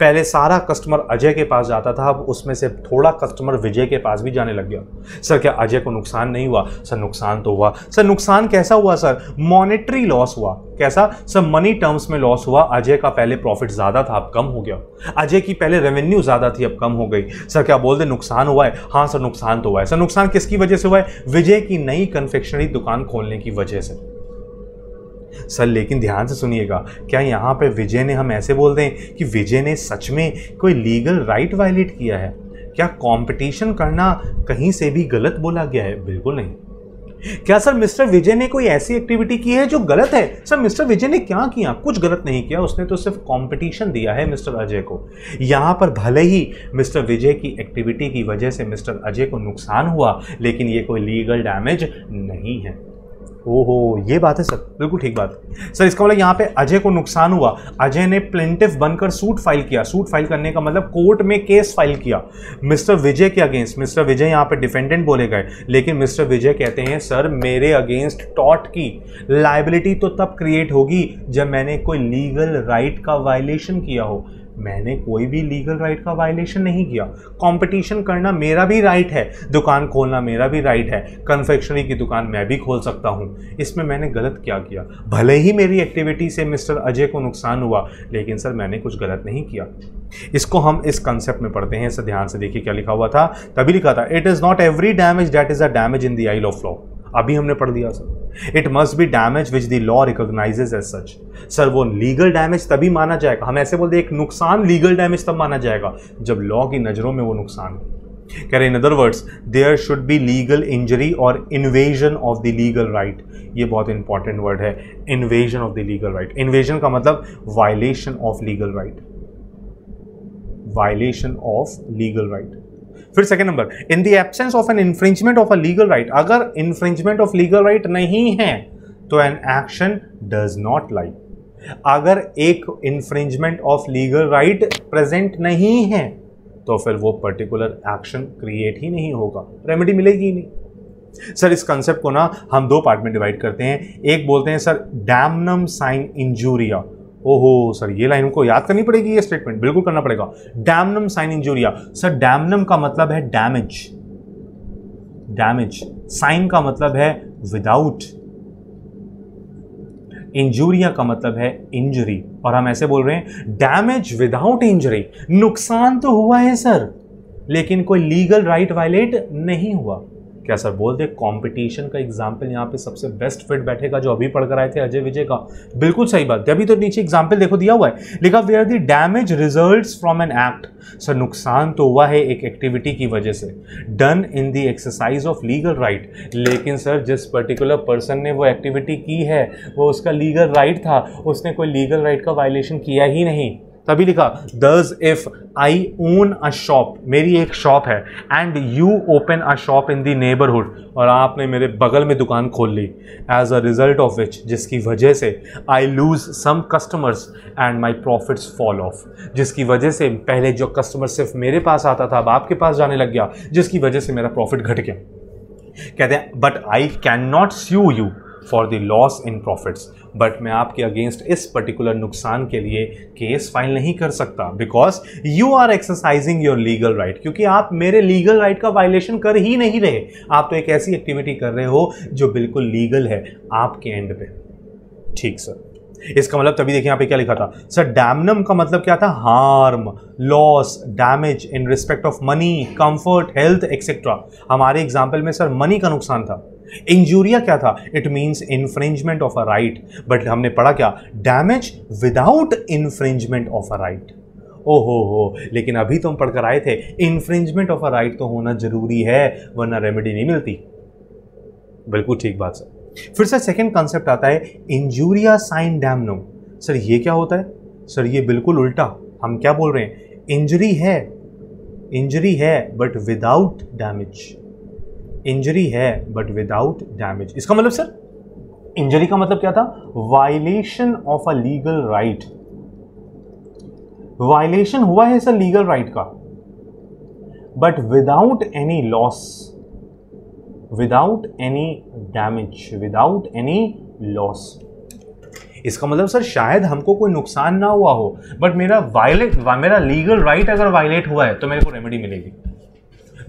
पहले सारा कस्टमर अजय के पास जाता था अब उसमें से थोड़ा कस्टमर विजय के पास भी जाने लग गया सर क्या अजय को नुकसान नहीं हुआ सर नुकसान तो हुआ सर नुकसान कैसा हुआ सर मॉनेटरी लॉस हुआ कैसा सर मनी टर्म्स में लॉस हुआ अजय का पहले प्रॉफिट ज़्यादा था अब कम हो गया अजय की पहले रेवेन्यू ज़्यादा थी अब कम हो गई सर क्या बोल दे नुकसान हुआ है हाँ सर नुकसान तो हुआ है सर नुकसान किसकी वजह से हुआ है विजय की नई कन्फेक्शनरी दुकान खोलने की वजह से सर लेकिन ध्यान से सुनिएगा क्या यहाँ पे विजय ने हम ऐसे बोल दें कि विजय ने सच में कोई लीगल राइट वायलेट किया है क्या कंपटीशन करना कहीं से भी गलत बोला गया है बिल्कुल नहीं क्या सर मिस्टर विजय ने कोई ऐसी एक्टिविटी की है जो गलत है सर मिस्टर विजय ने क्या किया कुछ गलत नहीं किया उसने तो सिर्फ कंपटीशन दिया है मिस्टर अजय को यहां पर भले ही मिस्टर विजय की एक्टिविटी की वजह से मिस्टर अजय को नुकसान हुआ लेकिन यह कोई लीगल डैमेज नहीं है ओहो ये बात है सर बिल्कुल ठीक बात है सर इसका मतलब यहाँ पे अजय को नुकसान हुआ अजय ने प्लेंटिफ बनकर सूट फाइल किया सूट फाइल करने का मतलब कोर्ट में केस फाइल किया मिस्टर विजय के अगेंस्ट मिस्टर विजय यहाँ पे डिफेंडेंट बोले गए लेकिन मिस्टर विजय कहते हैं सर मेरे अगेंस्ट टॉट की लाइबिलिटी तो तब क्रिएट होगी जब मैंने कोई लीगल राइट का वायलेशन किया हो मैंने कोई भी लीगल राइट का वायलेशन नहीं किया कंपटीशन करना मेरा भी राइट है दुकान खोलना मेरा भी राइट है कन्फेक्शनरी की दुकान मैं भी खोल सकता हूँ इसमें मैंने गलत क्या किया भले ही मेरी एक्टिविटी से मिस्टर अजय को नुकसान हुआ लेकिन सर मैंने कुछ गलत नहीं किया इसको हम इस कंसेप्ट में पढ़ते हैं इसे ध्यान से देखिए क्या लिखा हुआ था तभी लिखा था it is not every damage that is a damage in the eye of law अभी हमने पढ़ लिया sir it must be damage which the law recognise as such sir वो लीगल डैमेज तभी माना जाएगा हम ऐसे बोलते एक नुकसान लीगल डैमेज तब माना जाएगा जब लॉ की नज़रों में वो नुकसान हो कह रहे in other words there should be legal injury or invasion of the legal right ये बहुत इंपॉर्टेंट वर्ड है invasion of the legal right invasion का मतलब violation of legal right violation of legal right फिर second number in the absence of an infringement of a legal right अगर इन्फ्रिंजमेंट ऑफ लीगल राइट नहीं है तो an action does not lie अगर एक infringement of legal right present नहीं है तो फिर वो पर्टिकुलर एक्शन क्रिएट ही नहीं होगा रेमेडी मिलेगी ही नहीं सर इस कंसेप्ट को ना हम दो पार्ट में डिवाइड करते हैं एक बोलते हैं सर डैमनम साइन इंजूरिया ओहो सर ये लाइन हमको याद करनी पड़ेगी ये स्टेटमेंट बिल्कुल करना पड़ेगा damnum sine injuria sir damnum का मतलब है डैमेज डैमेज साइन का मतलब है विदाउट इंजूरिया का मतलब है इंजरी और हम ऐसे बोल रहे हैं डैमेज विदाउट इंजरी नुकसान तो हुआ है सर लेकिन कोई लीगल राइट वायलेट नहीं हुआ क्या सर बोल दे कंपटीशन का एग्जाम्पल यहाँ पे सबसे बेस्ट फिट बैठेगा जो अभी पढ़कर आए थे अजय विजय का बिल्कुल सही बात अभी तो नीचे एग्जाम्पल देखो दिया हुआ है लिखा where are the damage result from an act sir नुकसान तो हुआ है एक एक्टिविटी की वजह से done in the exercise of legal right लेकिन सर जिस पर्टिकुलर पर्सन ने वो एक्टिविटी की है वो उसका लीगल राइट right था उसने कोई लीगल राइट right का वायलेशन किया ही नहीं तभी लिखा thus if I own a shop मेरी एक शॉप है and you open a shop in the neighbourhood और आपने मेरे बगल में दुकान खोल ली as a result of which जिसकी वजह से I lose some customers and my profits fall off जिसकी वजह से पहले जो कस्टमर सिर्फ मेरे पास आता था अब आपके पास जाने लग गया जिसकी वजह से मेरा प्रॉफिट घट गया कहते हैं but I can not sue you for the loss in profits but मैं आपके अगेंस्ट इस पर्टिकुलर नुकसान के लिए केस फाइल नहीं कर सकता because you are exercising your legal right क्योंकि आप मेरे लीगल राइट का वायलेशन कर ही नहीं रहे आप तो एक ऐसी एक्टिविटी कर रहे हो जो बिल्कुल लीगल है आपके एंड पे ठीक सर इसका मतलब तभी देखिए यहां पे क्या लिखा था सर डैमनम का मतलब क्या था harm loss damage in respect of money comfort health etcetera हमारे एग्जाम्पल में सर मनी का नुकसान था इंजूरिया क्या था it means infringement of a right but हमने पढ़ा क्या damage without infringement of a right ओ हो हो लेकिन अभी तो हम पढ़कर आए थे इन्फ्रेंजमेंट ऑफ अ राइट तो होना जरूरी है वरना रेमेडी नहीं मिलती बिल्कुल ठीक बात सर फिर सर सेकेंड कॉन्सेप्ट आता है इंजूरिया साइन डैमनो सर ये क्या होता है सर ये बिल्कुल उल्टा हम क्या बोल रहे हैं इंजरी है इंजरी है बट विदाउट डैमेज इंजरी है बट विदाउट डैमेज इसका मतलब सर इंजरी का मतलब क्या था violation of a legal right violation हुआ है सर लीगल राइट का but without any loss without any damage without any loss इसका मतलब सर शायद हमको कोई नुकसान ना हुआ हो बट मेरा वायलेट मेरा लीगल राइट अगर वायलेट हुआ है तो मेरे को रेमेडी मिलेगी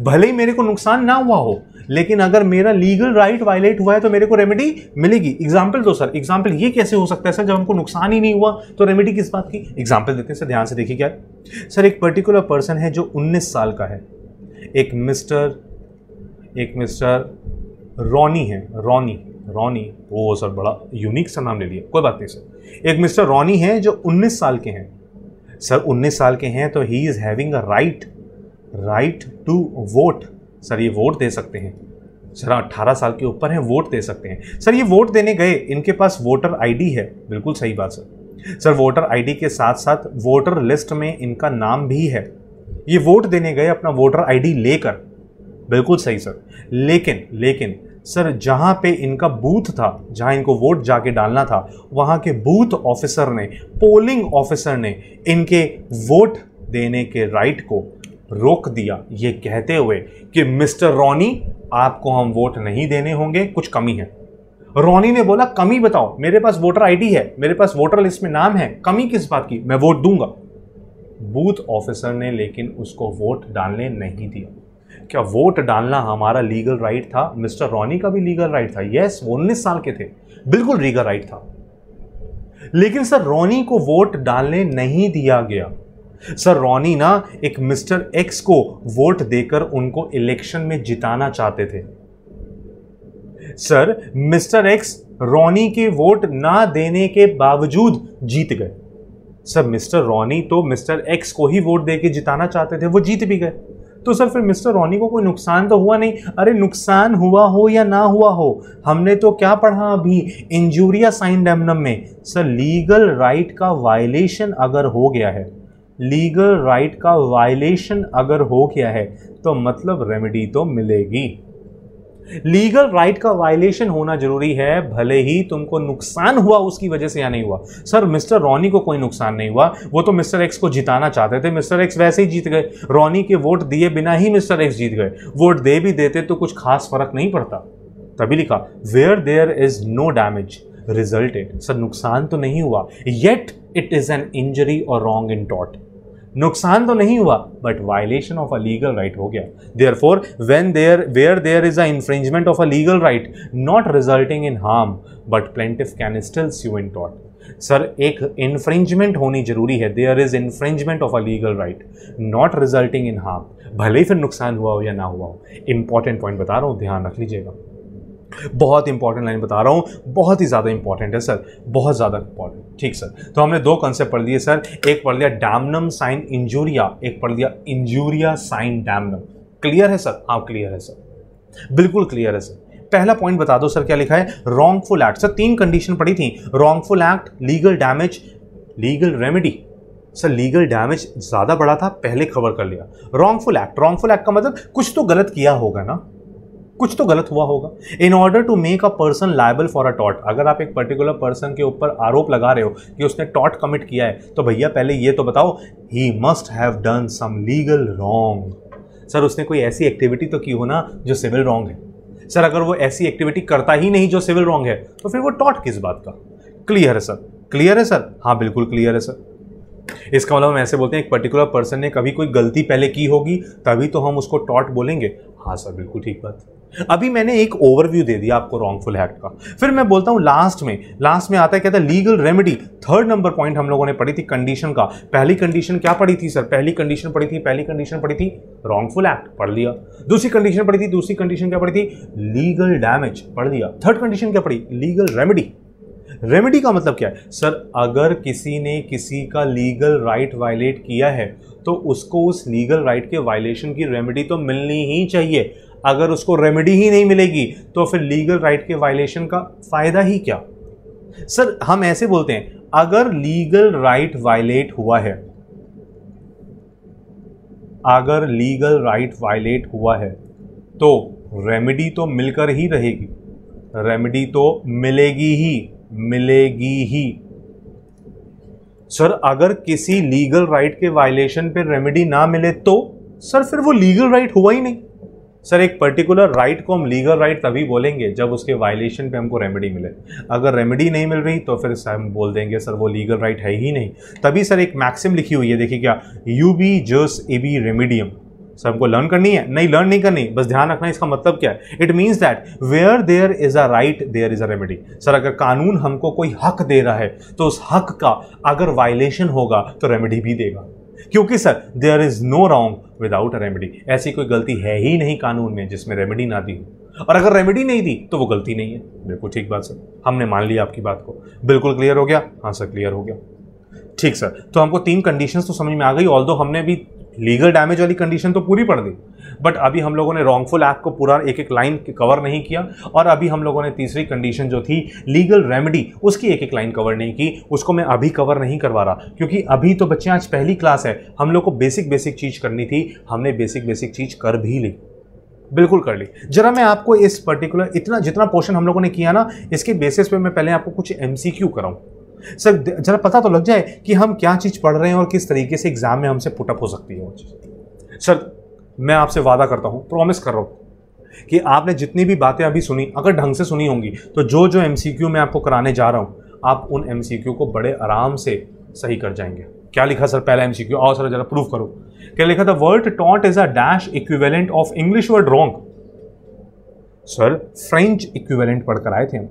भले ही मेरे को नुकसान ना हुआ हो लेकिन अगर मेरा लीगल राइट वायलेट हुआ है तो मेरे को रेमेडी मिलेगी एग्जाम्पल दो सर एग्जाम्पल ये कैसे हो सकता है सर जब हमको नुकसान ही नहीं हुआ तो रेमेडी किस बात की एग्जाम्पल देते हैं सर ध्यान से देखिए क्या सर एक पर्टिकुलर पर्सन है जो उन्नीस साल का है एक मिस्टर एक मिस्टर रॉनी है रॉनी रॉनी वो सर बड़ा यूनिक सा नाम ले लिया कोई बात नहीं सर एक मिस्टर रॉनी है जो 19 साल के हैं सर 19 साल के हैं तो he is having a right right to vote sir ये वोट दे सकते हैं सर अट्ठारह साल के ऊपर हैं वोट दे सकते हैं सर ये वोट देने गए इनके पास वोटर आईडी है बिल्कुल सही बात सर सर वोटर आईडी के साथ साथ वोटर लिस्ट में इनका नाम भी है ये वोट देने गए अपना वोटर आईडी लेकर बिल्कुल सही सर लेकिन लेकिन सर जहाँ पे इनका बूथ था जहाँ इनको वोट जाके डालना था वहाँ के बूथ ऑफिसर ने पोलिंग ऑफिसर ने इनके वोट देने के राइट को रोक दिया ये कहते हुए कि मिस्टर रॉनी आपको हम वोट नहीं देने होंगे कुछ कमी है रॉनी ने बोला कमी बताओ मेरे पास वोटर आईडी है मेरे पास वोटर लिस्ट में नाम है कमी किस बात की मैं वोट दूंगा बूथ ऑफिसर ने लेकिन उसको वोट डालने नहीं दिया क्या वोट डालना हमारा लीगल राइट था मिस्टर रॉनी का भी लीगल राइट था यस वो उन्नीस साल के थे बिल्कुल लीगल राइट था लेकिन सर रॉनी को वोट डालने नहीं दिया गया सर रॉनी ना एक मिस्टर एक्स को वोट देकर उनको इलेक्शन में जिताना चाहते थे सर मिस्टर एक्स रॉनी के वोट ना देने के बावजूद जीत गए सर मिस्टर रॉनी तो मिस्टर एक्स को ही वोट देके जिताना चाहते थे वो जीत भी गए तो सर फिर मिस्टर रॉनी को कोई नुकसान तो हुआ नहीं अरे नुकसान हुआ हो या ना हुआ हो हमने तो क्या पढ़ा अभी इंजूरिया साइन डेमनम में सर लीगल राइट का वायलेशन अगर हो गया है लीगल राइट का वायलेशन अगर हो गया है तो मतलब रेमेडी तो मिलेगी लीगल राइट right का वायलेशन होना जरूरी है भले ही तुमको नुकसान हुआ उसकी वजह से या नहीं हुआ सर मिस्टर रॉनी को कोई नुकसान नहीं हुआ वो तो मिस्टर एक्स को जिताना चाहते थे मिस्टर एक्स वैसे ही जीत गए रॉनी के वोट दिए बिना ही मिस्टर एक्स जीत गए वोट दे भी देते तो कुछ खास फर्क नहीं पड़ता तभी लिखा where there is no damage resulted sir नुकसान तो नहीं हुआ yet it is an injury or wrong in टॉट नुकसान तो नहीं हुआ but violation of a legal right हो गया therefore when there where there is a infringement of a legal right not resulting in harm but plaintiff can still sue in टॉट सर एक इन्फ्रिंजमेंट होनी जरूरी है there is infringement of a legal right not resulting in harm भले ही फिर नुकसान हुआ हो या ना हुआ हो इंपॉर्टेंट पॉइंट बता रहा हूँ ध्यान रख लीजिएगा बहुत इंपॉर्टेंट लाइन बता रहा हूँ बहुत ही ज़्यादा इंपॉर्टेंट है सर बहुत ज़्यादा इंपॉर्टेंट ठीक सर तो हमने दो कंसेप्ट पढ़ लिए सर एक पढ़ लिया डैमनम साइन इंजूरिया एक पढ़ लिया इंजूरिया साइन डैमनम क्लियर है सर हाँ क्लियर है सर बिल्कुल क्लियर है सर पहला पॉइंट बता दो सर क्या लिखा है रॉन्गफुल एक्ट सर तीन कंडीशन पड़ी थी wrongful act legal damage legal remedy sir legal damage ज़्यादा बड़ा था पहले खबर कर लिया रॉन्गफुल एक्ट रॉन्गफुल एक्ट का मतलब कुछ तो गलत किया होगा ना कुछ तो गलत हुआ होगा in order to make a person liable for a टॉट अगर आप एक पर्टिकुलर पर्सन के ऊपर आरोप लगा रहे हो कि उसने टॉट कमिट किया है तो भैया पहले ये तो बताओ he must have done some legal wrong sir उसने कोई ऐसी एक्टिविटी तो की हो ना जो सिविल रॉन्ग है सर अगर वो ऐसी एक्टिविटी करता ही नहीं जो सिविल रॉन्ग है तो फिर वो टॉट किस बात का क्लियर है सर क्लियर है सर हाँ बिल्कुल क्लियर है सर इसका मतलब हम ऐसे बोलते हैं एक पर्टिकुलर पर्सन ने कभी कोई गलती पहले की होगी तभी तो हम उसको टॉट बोलेंगे हाँ सर बिल्कुल ठीक बात अभी मैंने एक ओवरव्यू दे दिया आपको रॉन्गफुल एक्ट का फिर मैं बोलता हूँ लास्ट में लास्ट में आता है कहता है legal remedy third number point हम लोगों ने पढ़ी थी कंडीशन का पहली कंडीशन क्या पढ़ी थी सर पहली कंडीशन पढ़ी थी पहली कंडीशन पढ़ी थी रॉन्गफुल एक्ट पढ़ लिया दूसरी कंडीशन पढ़ी थी दूसरी कंडीशन क्या पढ़ी थी लीगल डैमेज पढ़ लिया थर्ड कंडीशन क्या पढ़ी लीगल रेमेडी रेमेडी का मतलब क्या है सर अगर किसी ने किसी का लीगल राइट वायलेट किया है तो उसको उस लीगल राइट के वायलेशन की रेमेडी तो मिलनी ही चाहिए अगर उसको रेमेडी ही नहीं मिलेगी तो फिर लीगल राइट के वायलेशन का फ़ायदा ही क्या सर हम ऐसे बोलते हैं अगर लीगल राइट वायलेट हुआ है अगर लीगल राइट वायलेट हुआ है तो रेमेडी तो मिलकर ही रहेगी रेमेडी तो मिलेगी ही मिलेगी ही सर अगर किसी लीगल राइट के वायलेशन पे रेमेडी ना मिले तो सर फिर वो लीगल राइट हुआ ही नहीं सर एक पर्टिकुलर राइट को हम लीगल राइट तभी बोलेंगे जब उसके वायलेशन पे हमको रेमेडी मिले अगर रेमेडी नहीं मिल रही तो फिर हम बोल देंगे सर वो लीगल राइट है ही नहीं तभी सर एक मैक्सिम लिखी हुई है देखिए क्या यू बी जर्स ए बी रेमेडियम सर हमको लर्न करनी है नहीं लर्न नहीं करनी बस ध्यान रखना इसका मतलब क्या है it means that where there is a right there is a remedy sir अगर कानून हमको कोई हक दे रहा है तो उस हक का अगर वायलेशन होगा तो रेमेडी भी देगा क्योंकि sir there is no wrong without a remedy ऐसी कोई गलती है ही नहीं कानून में जिसमें रेमेडी ना दी हो और अगर रेमेडी नहीं दी तो वो गलती नहीं है बिल्कुल ठीक बात सर हमने मान लिया आपकी बात को बिल्कुल क्लियर हो गया हाँ सर क्लियर हो गया ठीक सर तो हमको तीन कंडीशंस तो समझ में आ गई ऑल हमने भी लीगल डैमेज वाली कंडीशन तो पूरी पड़ दी बट अभी हम लोगों ने रॉन्गफुल एक्ट को पूरा एक एक लाइन कवर नहीं किया और अभी हम लोगों ने तीसरी कंडीशन जो थी लीगल रेमेडी उसकी एक एक लाइन कवर नहीं की उसको मैं अभी कवर नहीं करवा रहा क्योंकि अभी तो बच्चे आज पहली क्लास है हम लोग को बेसिक बेसिक चीज़ करनी थी हमने बेसिक बेसिक चीज़ कर भी ली बिल्कुल कर ली जरा मैं आपको इस पर्टिकुलर इतना जितना पोर्शन हम लोगों ने किया ना इसके बेसिस पे मैं पहले आपको कुछ एमसीक्यू कराऊं सर जरा पता तो लग जाए कि हम क्या चीज़ पढ़ रहे हैं और किस तरीके से एग्ज़ाम में हमसे पुटअप हो सकती है वो चीज़ सर मैं आपसे वादा करता हूँ प्रॉमिस कर रहा हूँ कि आपने जितनी भी बातें अभी सुनी अगर ढंग से सुनी होंगी तो जो जो एम मैं आपको कराने जा रहा हूँ आप उन एम को बड़े आराम से सही कर जाएंगे क्या लिखा सर पहला एम सी और सर जरा प्रूव करो क्या लिखा था वर्ड टॉट is a dash equivalent of English word wrong sir French equivalent पढ़कर आए थे हम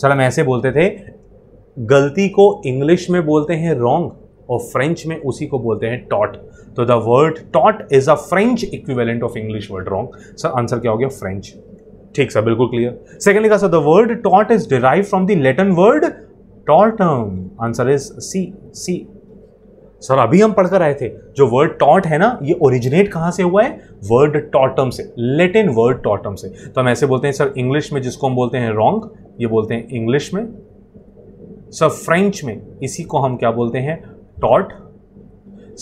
सर हम ऐसे बोलते थे गलती को इंग्लिश में बोलते हैं रॉन्ग और फ्रेंच में उसी को बोलते हैं टॉट तो द वर्ड टॉट is a French equivalent of English word wrong sir answer क्या हो गया फ्रेंच ठीक सर बिल्कुल क्लियर सेकेंडली कहा सर द वर्ड टॉट is derive from the Latin word taught answer is C C sir अभी हम पढ़कर आए थे जो वर्ड टॉट है ना ये ओरिजिनेट कहाँ से हुआ है वर्ड टॉटम से लेटिन वर्ड टॉटम से तो हम ऐसे बोलते हैं सर इंग्लिश में जिसको हम बोलते हैं रॉन्ग ये बोलते हैं इंग्लिश में सर फ्रेंच में इसी को हम क्या बोलते हैं टॉट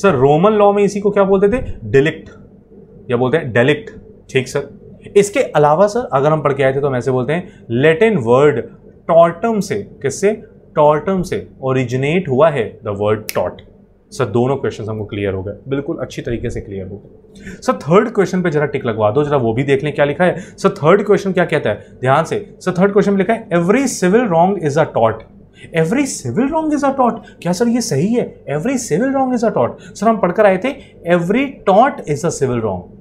सर रोमन लॉ में इसी को क्या बोलते थे डिलिक्ट या बोलते हैं डेलिक्ट ठीक सर इसके अलावा सर अगर हम पढ़ के आए थे तो हम ऐसे बोलते हैं लेटिन वर्ड टॉटम से किससे टॉटम से ओरिजिनेट हुआ है द वर्ड टॉट सर दोनों क्वेश्चन हमको क्लियर हो गए बिल्कुल अच्छी तरीके से क्लियर हो गए सर थर्ड क्वेश्चन पे जरा टिक लगवा दो जरा वो भी देख लें क्या लिखा है सर थर्ड क्वेश्चन क्या कहता है ध्यान से सर थर्ड क्वेश्चन में लिखा है every civil wrong is a taught every civil wrong is a टॉट क्या सर ये सही है every civil wrong is a टॉट सर हम पढ़कर आए थे every taught is a civil wrong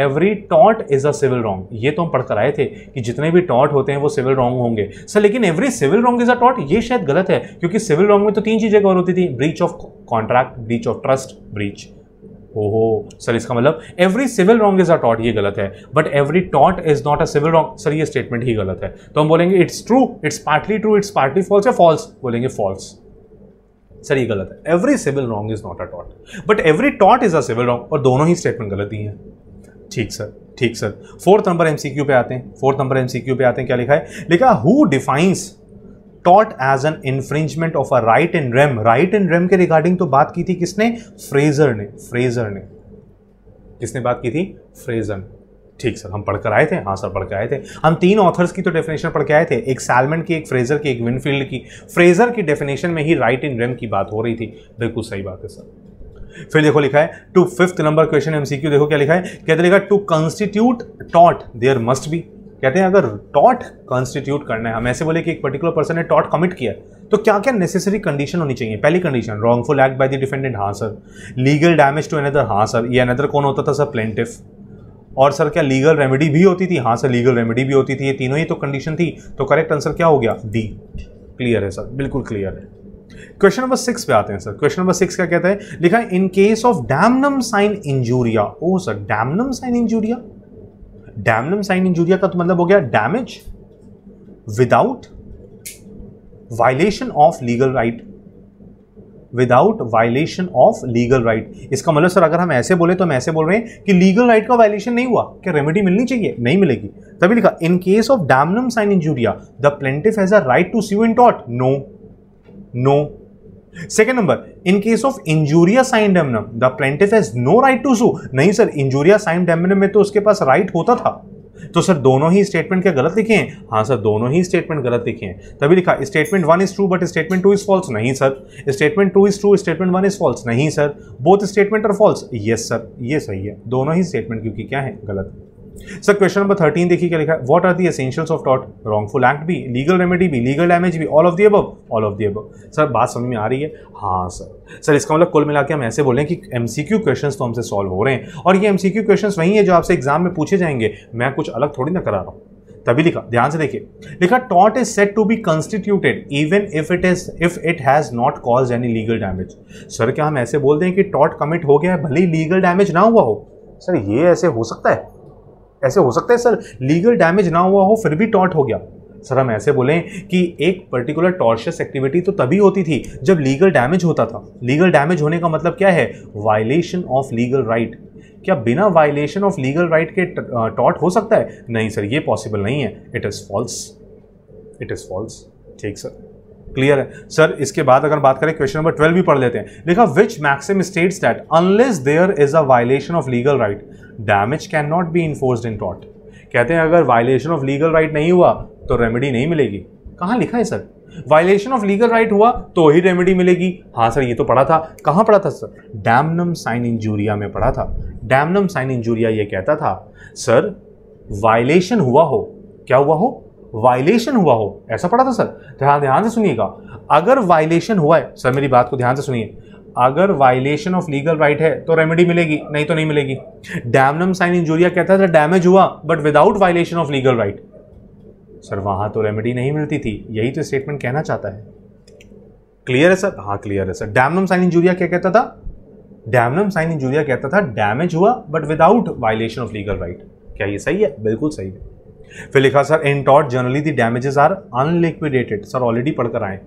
every taught is a civil wrong ये तो हम पढ़कर आए थे कि जितने भी टॉट होते हैं वो सिविल रॉन्ग होंगे सर लेकिन every civil wrong is a टॉट ये शायद गलत है क्योंकि सिविल रॉन्ग में तो तीन चीज़ें कवर होती थी breach of contract breach of trust breach ओहो सर इसका मतलब every civil wrong is a टॉट ये गलत है but every taught is not a civil wrong sir ये स्टेटमेंट ही गलत है तो हम बोलेंगे it's true it's partly true it's partly false या फॉल्स बोलेंगे फॉल्स सर ये गलत है every civil wrong is not a टॉट but every taught is a civil wrong और दोनों ही स्टेटमेंट गलत ही है ठीक सर ठीक सर फोर्थ नंबर एमसीक्यू पे आते हैं फोर्थ नंबर एमसीक्यू पे आते हैं क्या लिखा है लिखा हु डिफाइंस टॉट as an infringement of a right and rem right and rem के रिगार्डिंग तो बात की थी किसने फ्रेजर ने फ्रेजर ने किसने बात की थी फ्रेजर ने ठीक सर हम पढ़कर आए थे हाँ सर पढ़कर आए थे हम तीन ऑथर्स की तो डेफिनेशन पढ़ के आए थे एक सैलमन की एक फ्रेजर की एक विनफील्ड की फ्रेजर की डेफिनेशन में ही राइट इन रेम की बात हो रही थी बिल्कुल सही बात है सर फिर देखो लिखा है two fifth number question MCQ देखो क्या लिखा है कहते लिखा टू कंस्टिट्यूट टॉट देयर मस्ट बी कहते हैं अगर टॉट कंस्टिट्यूट करना है हम ऐसे बोले कि एक पर्टिकुलर पर्सन ने टॉट कमिट किया तो क्या क्या नेसेसरी कंडीशन होनी चाहिए पहली condition wrongful act by the defendant हाँ sir legal damage to another हाँ सर ये अनदर कौन होता था सर प्लेंटिफ और सर क्या लीगल रेमेडी भी होती थी हाँ सर लीगल रेमेडी भी होती थी ये तीनों ही तो कंडीशन थी तो करेक्ट आंसर क्या हो गया डी क्लियर है सर बिल्कुल क्लियर है क्वेश्चन नंबर सिक्स पे आते हैं सर क्वेश्चन नंबर सिक्स क्या कहता है लिखा है in case of damnum sine injuria ओ sir damnum sine injuria damnum sine injuria का तो मतलब हो गया damage without violation of legal right without violation of legal right इसका मतलब सर अगर हम ऐसे बोले तो हम ऐसे बोल रहे हैं कि लीगल राइट का वायलेशन नहीं हुआ क्या रेमेडी मिलनी चाहिए नहीं मिलेगी तभी लिखा in case of damnum sine injuria the plaintiff has a right to sue in टॉट no no second number in case of injuria sine damnum the plaintiff has no right to sue नहीं सर इंजूरिया साइन डेमनम में तो उसके पास राइट होता था तो सर दोनों ही स्टेटमेंट क्या गलत लिखे हैं हाँ सर दोनों ही स्टेटमेंट गलत लिखे हैं तभी लिखा statement one is true but statement two is false नहीं sir statement two is true statement one is false नहीं sir both statement are false yes sir ये सही है दोनों ही स्टेटमेंट क्योंकि क्या है गलत है सर क्वेश्चन नंबर थर्टीन देखिए क्या लिखा है what are the essentials of टॉट रॉन्गफुल एक्ट भी लीगल रेमेडी भी लीगल डैमेज भी all of the above all of the above sir बात समझ में आ रही है हाँ सर सर इसका मतलब कुल मिला के हम ऐसे बोलें कि एम सी क्यू क्वेश्चन तो हमसे सॉल्व हो रहे हैं और ये एम सी क्यू क्वेश्चन वही है जो आपसे एग्जाम में पूछे जाएंगे मैं कुछ अलग थोड़ी ना करा रहा हूँ तभी लिखा ध्यान से देखिए लिखा टॉट is said to be constituted even if it is if it has not cause any legal damage sir क्या हम ऐसे बोल दें कि टॉट कमिट हो गया है भले ही लीगल डैमेज ना हुआ हो सर ये ऐसे हो सकता है ऐसे हो सकता है सर लीगल डैमेज ना हुआ हो फिर भी टॉर्ट हो गया सर हम ऐसे बोलें कि एक पर्टिकुलर टॉर्शस एक्टिविटी तो तभी होती थी जब लीगल डैमेज होता था लीगल डैमेज होने का मतलब क्या है वायलेशन ऑफ लीगल राइट क्या बिना वायलेशन ऑफ लीगल राइट के टॉट हो सकता है नहीं सर ये पॉसिबल नहीं है it is false it is false ठीक सर क्लियर है सर इसके बाद अगर बात करें क्वेश्चन नंबर ट्वेल्व भी पढ़ लेते हैं देखा which maxim states that unless there is a violation of legal right damage can not be enforced in टॉट कहते हैं अगर वायलेशन ऑफ लीगल राइट नहीं हुआ तो रेमेडी नहीं मिलेगी कहाँ लिखा है sir violation of legal right हुआ तो ही रेमेडी मिलेगी हाँ सर ये तो पढ़ा था कहाँ पढ़ा था सर डैमनम साइन इंजूरिया में पढ़ा था डैमनम साइन इंजूरिया ये कहता था सर वायलेशन हुआ हो क्या हुआ हो वायलेशन हुआ हो ऐसा पढ़ा था सर ध्यान ध्यान से सुनिएगा अगर वायलेशन हुआ है सर मेरी बात को ध्यान से सुनिए अगर वायलेशन ऑफ लीगल राइट है तो रेमेडी मिलेगी नहीं तो नहीं मिलेगी डैमनम साइन इंजूरिया कहता था डैमेज हुआ but without violation of legal right sir वहां तो रेमेडी नहीं मिलती थी यही तो स्टेटमेंट कहना चाहता है क्लियर है सर हाँ क्लियर है सर डैमनम साइन इंजूरिया क्या कहता था डैमनम साइन इंजूरिया कहता था डैमेज हुआ but without violation of legal right क्या ये सही है बिल्कुल सही है फिर लिखा सर इन टॉट generally the damages are unliquidated sir already पढ़कर आए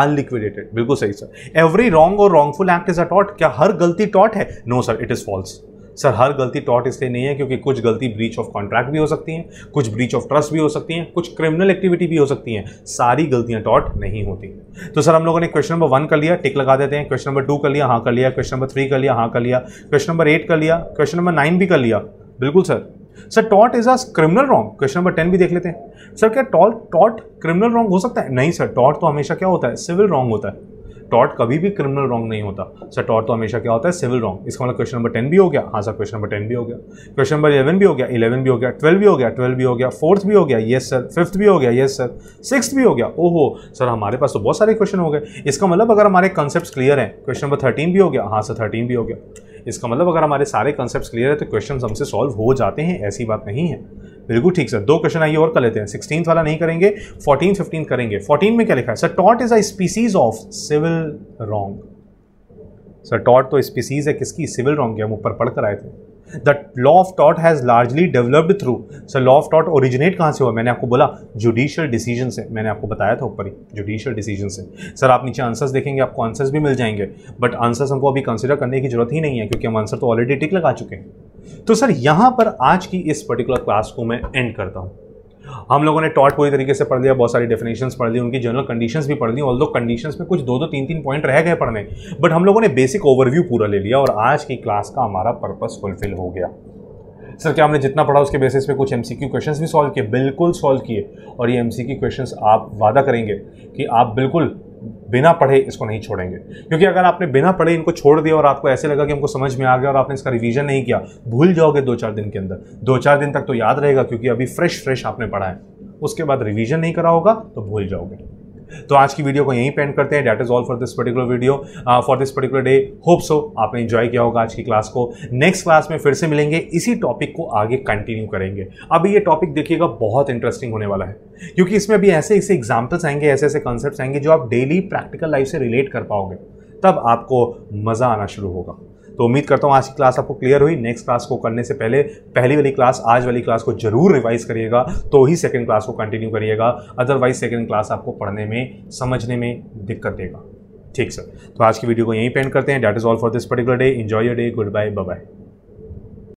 अनलिक्विडेटेड बिल्कुल सही सर एवरी रॉन्ग और रॉन्गफुल एक्ट इज अ टॉट क्या हर गलती टॉट है no sir it is false sir हर गलती टॉट इसलिए नहीं है क्योंकि कुछ गलती ब्रीच ऑफ कॉन्ट्रैक्ट भी हो सकती हैं कुछ ब्रीच ऑफ ट्रस्ट भी हो सकती हैं कुछ क्रिमिनल एक्टिविटी भी हो सकती हैं सारी गलतियां टॉट नहीं होती तो सर हम लोगों ने क्वेश्चन नंबर वन कर लिया टिक लगा देते हैं क्वेश्चन नंबर टू कर लिया हाँ कर लिया क्वेश्चन नंबर थ्री कर लिया हाँ कर लिया क्वेश्चन नंबर एट कर लिया क्वेश्चन नंबर नाइन भी कर लिया बिल्कुल सर सर टॉट is a criminal wrong question number ten भी देख लेते हैं सर क्या टॉल टॉट क्रिमिनल रॉन्ग हो सकता है नहीं सर टॉट तो हमेशा क्या होता है सिविल रॉन्ग होता है टॉट कभी भी क्रिमिनल रॉन्ग नहीं होता सर टॉट तो हमेशा क्या होता है सिविल रॉन्ग इसका मतलब क्वेश्चन नंबर टेन भी हो गया हाँ सर क्वेश्चन नंबर टेन भी हो गया क्वेश्चन नंबर इलेवन भी हो गया इलेवन भी हो गया ट्वेल्व भी हो गया ट्वेल्व भी हो गया फोर्थ भी हो गया येस सर फिफ्थ भी हो गया येस सर सिक्स भी हो गया ओहो सर हमारे पास तो बहुत सारे क्वेश्चन हो गए इसका मतलब अगर हमारे कॉन्सेप्ट क्लियर हैं क्वेश्चन नंबर थर्टीन भी हो गया हाँ सर थर्टीन भी हो गया इसका मतलब अगर हमारे सारे कॉन्सेप्ट क्लियर है तो क्वेश्चन हमसे सॉल्व हो जाते हैं ऐसी बात नहीं है बिल्कुल ठीक सर दो क्वेश्चन आइए और कर लेते हैं सिक्सटीन वाला नहीं करेंगे फोर्टीन फिफ्टीन करेंगे फोर्टीन में क्या लिखा है सर टॉट is a species of civil wrong sir taught तो स्पीसीज है किसकी सिविल रॉन्ग है हम ऊपर पढ़ कर आए थे the law of taught has largely developed through so law of taught originate कहाँ से हुआ मैंने आपको बोला जुडिशियल डिसीजन से मैंने आपको बताया था ऊपर ही जुडिशियल डिसीजन से सर आप नीचे आंसर्स देखेंगे आपको आंसर्स भी मिल जाएंगे बट आंसर्स हमको अभी कंसिडर करने की जरूरत ही नहीं है क्योंकि हम आंसर तो ऑलरेडी टिक लगा चुके हैं तो सर यहाँ पर आज की इस पर्टिकुलर क्लास को मैं एंड करता हूँ हम लोगों ने टॉट पूरी तरीके से पढ़ लिया बहुत सारी डेफिनेशन पढ़ ली उनकी जनरल कंडीशंस भी पढ़ ली ऑल दो कंडीशंस में कुछ दो दो तीन तीन पॉइंट रह गए पढ़ने बट हम लोगों ने बेसिक ओवरव्यू पूरा ले लिया और आज की क्लास का हमारा पर्पस फुलफिल हो गया सर क्या हमने जितना पढ़ा उसके बेसिस पे कुछ एमसीक्यू क्वेश्चंस भी सॉल्व किए बिल्कुल सॉल्व किए और ये एमसीक्यू क्वेश्चंस आप वादा करेंगे कि आप बिल्कुल बिना पढ़े इसको नहीं छोड़ेंगे क्योंकि अगर आपने बिना पढ़े इनको छोड़ दिया और आपको ऐसे लगा कि हमको समझ में आ गया और आपने इसका रिवीजन नहीं किया भूल जाओगे दो चार दिन के अंदर दो चार दिन तक तो याद रहेगा क्योंकि अभी फ्रेश फ्रेश आपने पढ़ा है उसके बाद रिवीजन नहीं करा होगा तो भूल जाओगे तो आज की वीडियो को यहीं पेंड करते हैं that is all for this particular video for this particular day hope so आपने इंजॉय किया होगा आज की क्लास को नेक्स्ट क्लास में फिर से मिलेंगे इसी टॉपिक को आगे कंटिन्यू करेंगे अभी ये टॉपिक देखिएगा बहुत इंटरेस्टिंग होने वाला है क्योंकि इसमें भी ऐसे ऐसे एग्जाम्पल्स आएंगे ऐसे ऐसे कॉन्सेप्ट आएंगे जो आप डेली प्रैक्टिकल लाइफ से रिलेट कर पाओगे तब आपको मज़ा आना शुरू होगा तो उम्मीद करता हूँ आज की क्लास आपको क्लियर हुई नेक्स्ट क्लास को करने से पहले पहली वाली क्लास आज वाली क्लास को जरूर रिवाइज करिएगा तो ही सेकेंड क्लास को कंटिन्यू करिएगा अदरवाइज सेकेंड क्लास आपको पढ़ने में समझने में दिक्कत देगा ठीक सर तो आज की वीडियो को यहीं पेंड करते हैं that is all for this particular day enjoy your day goodbye bye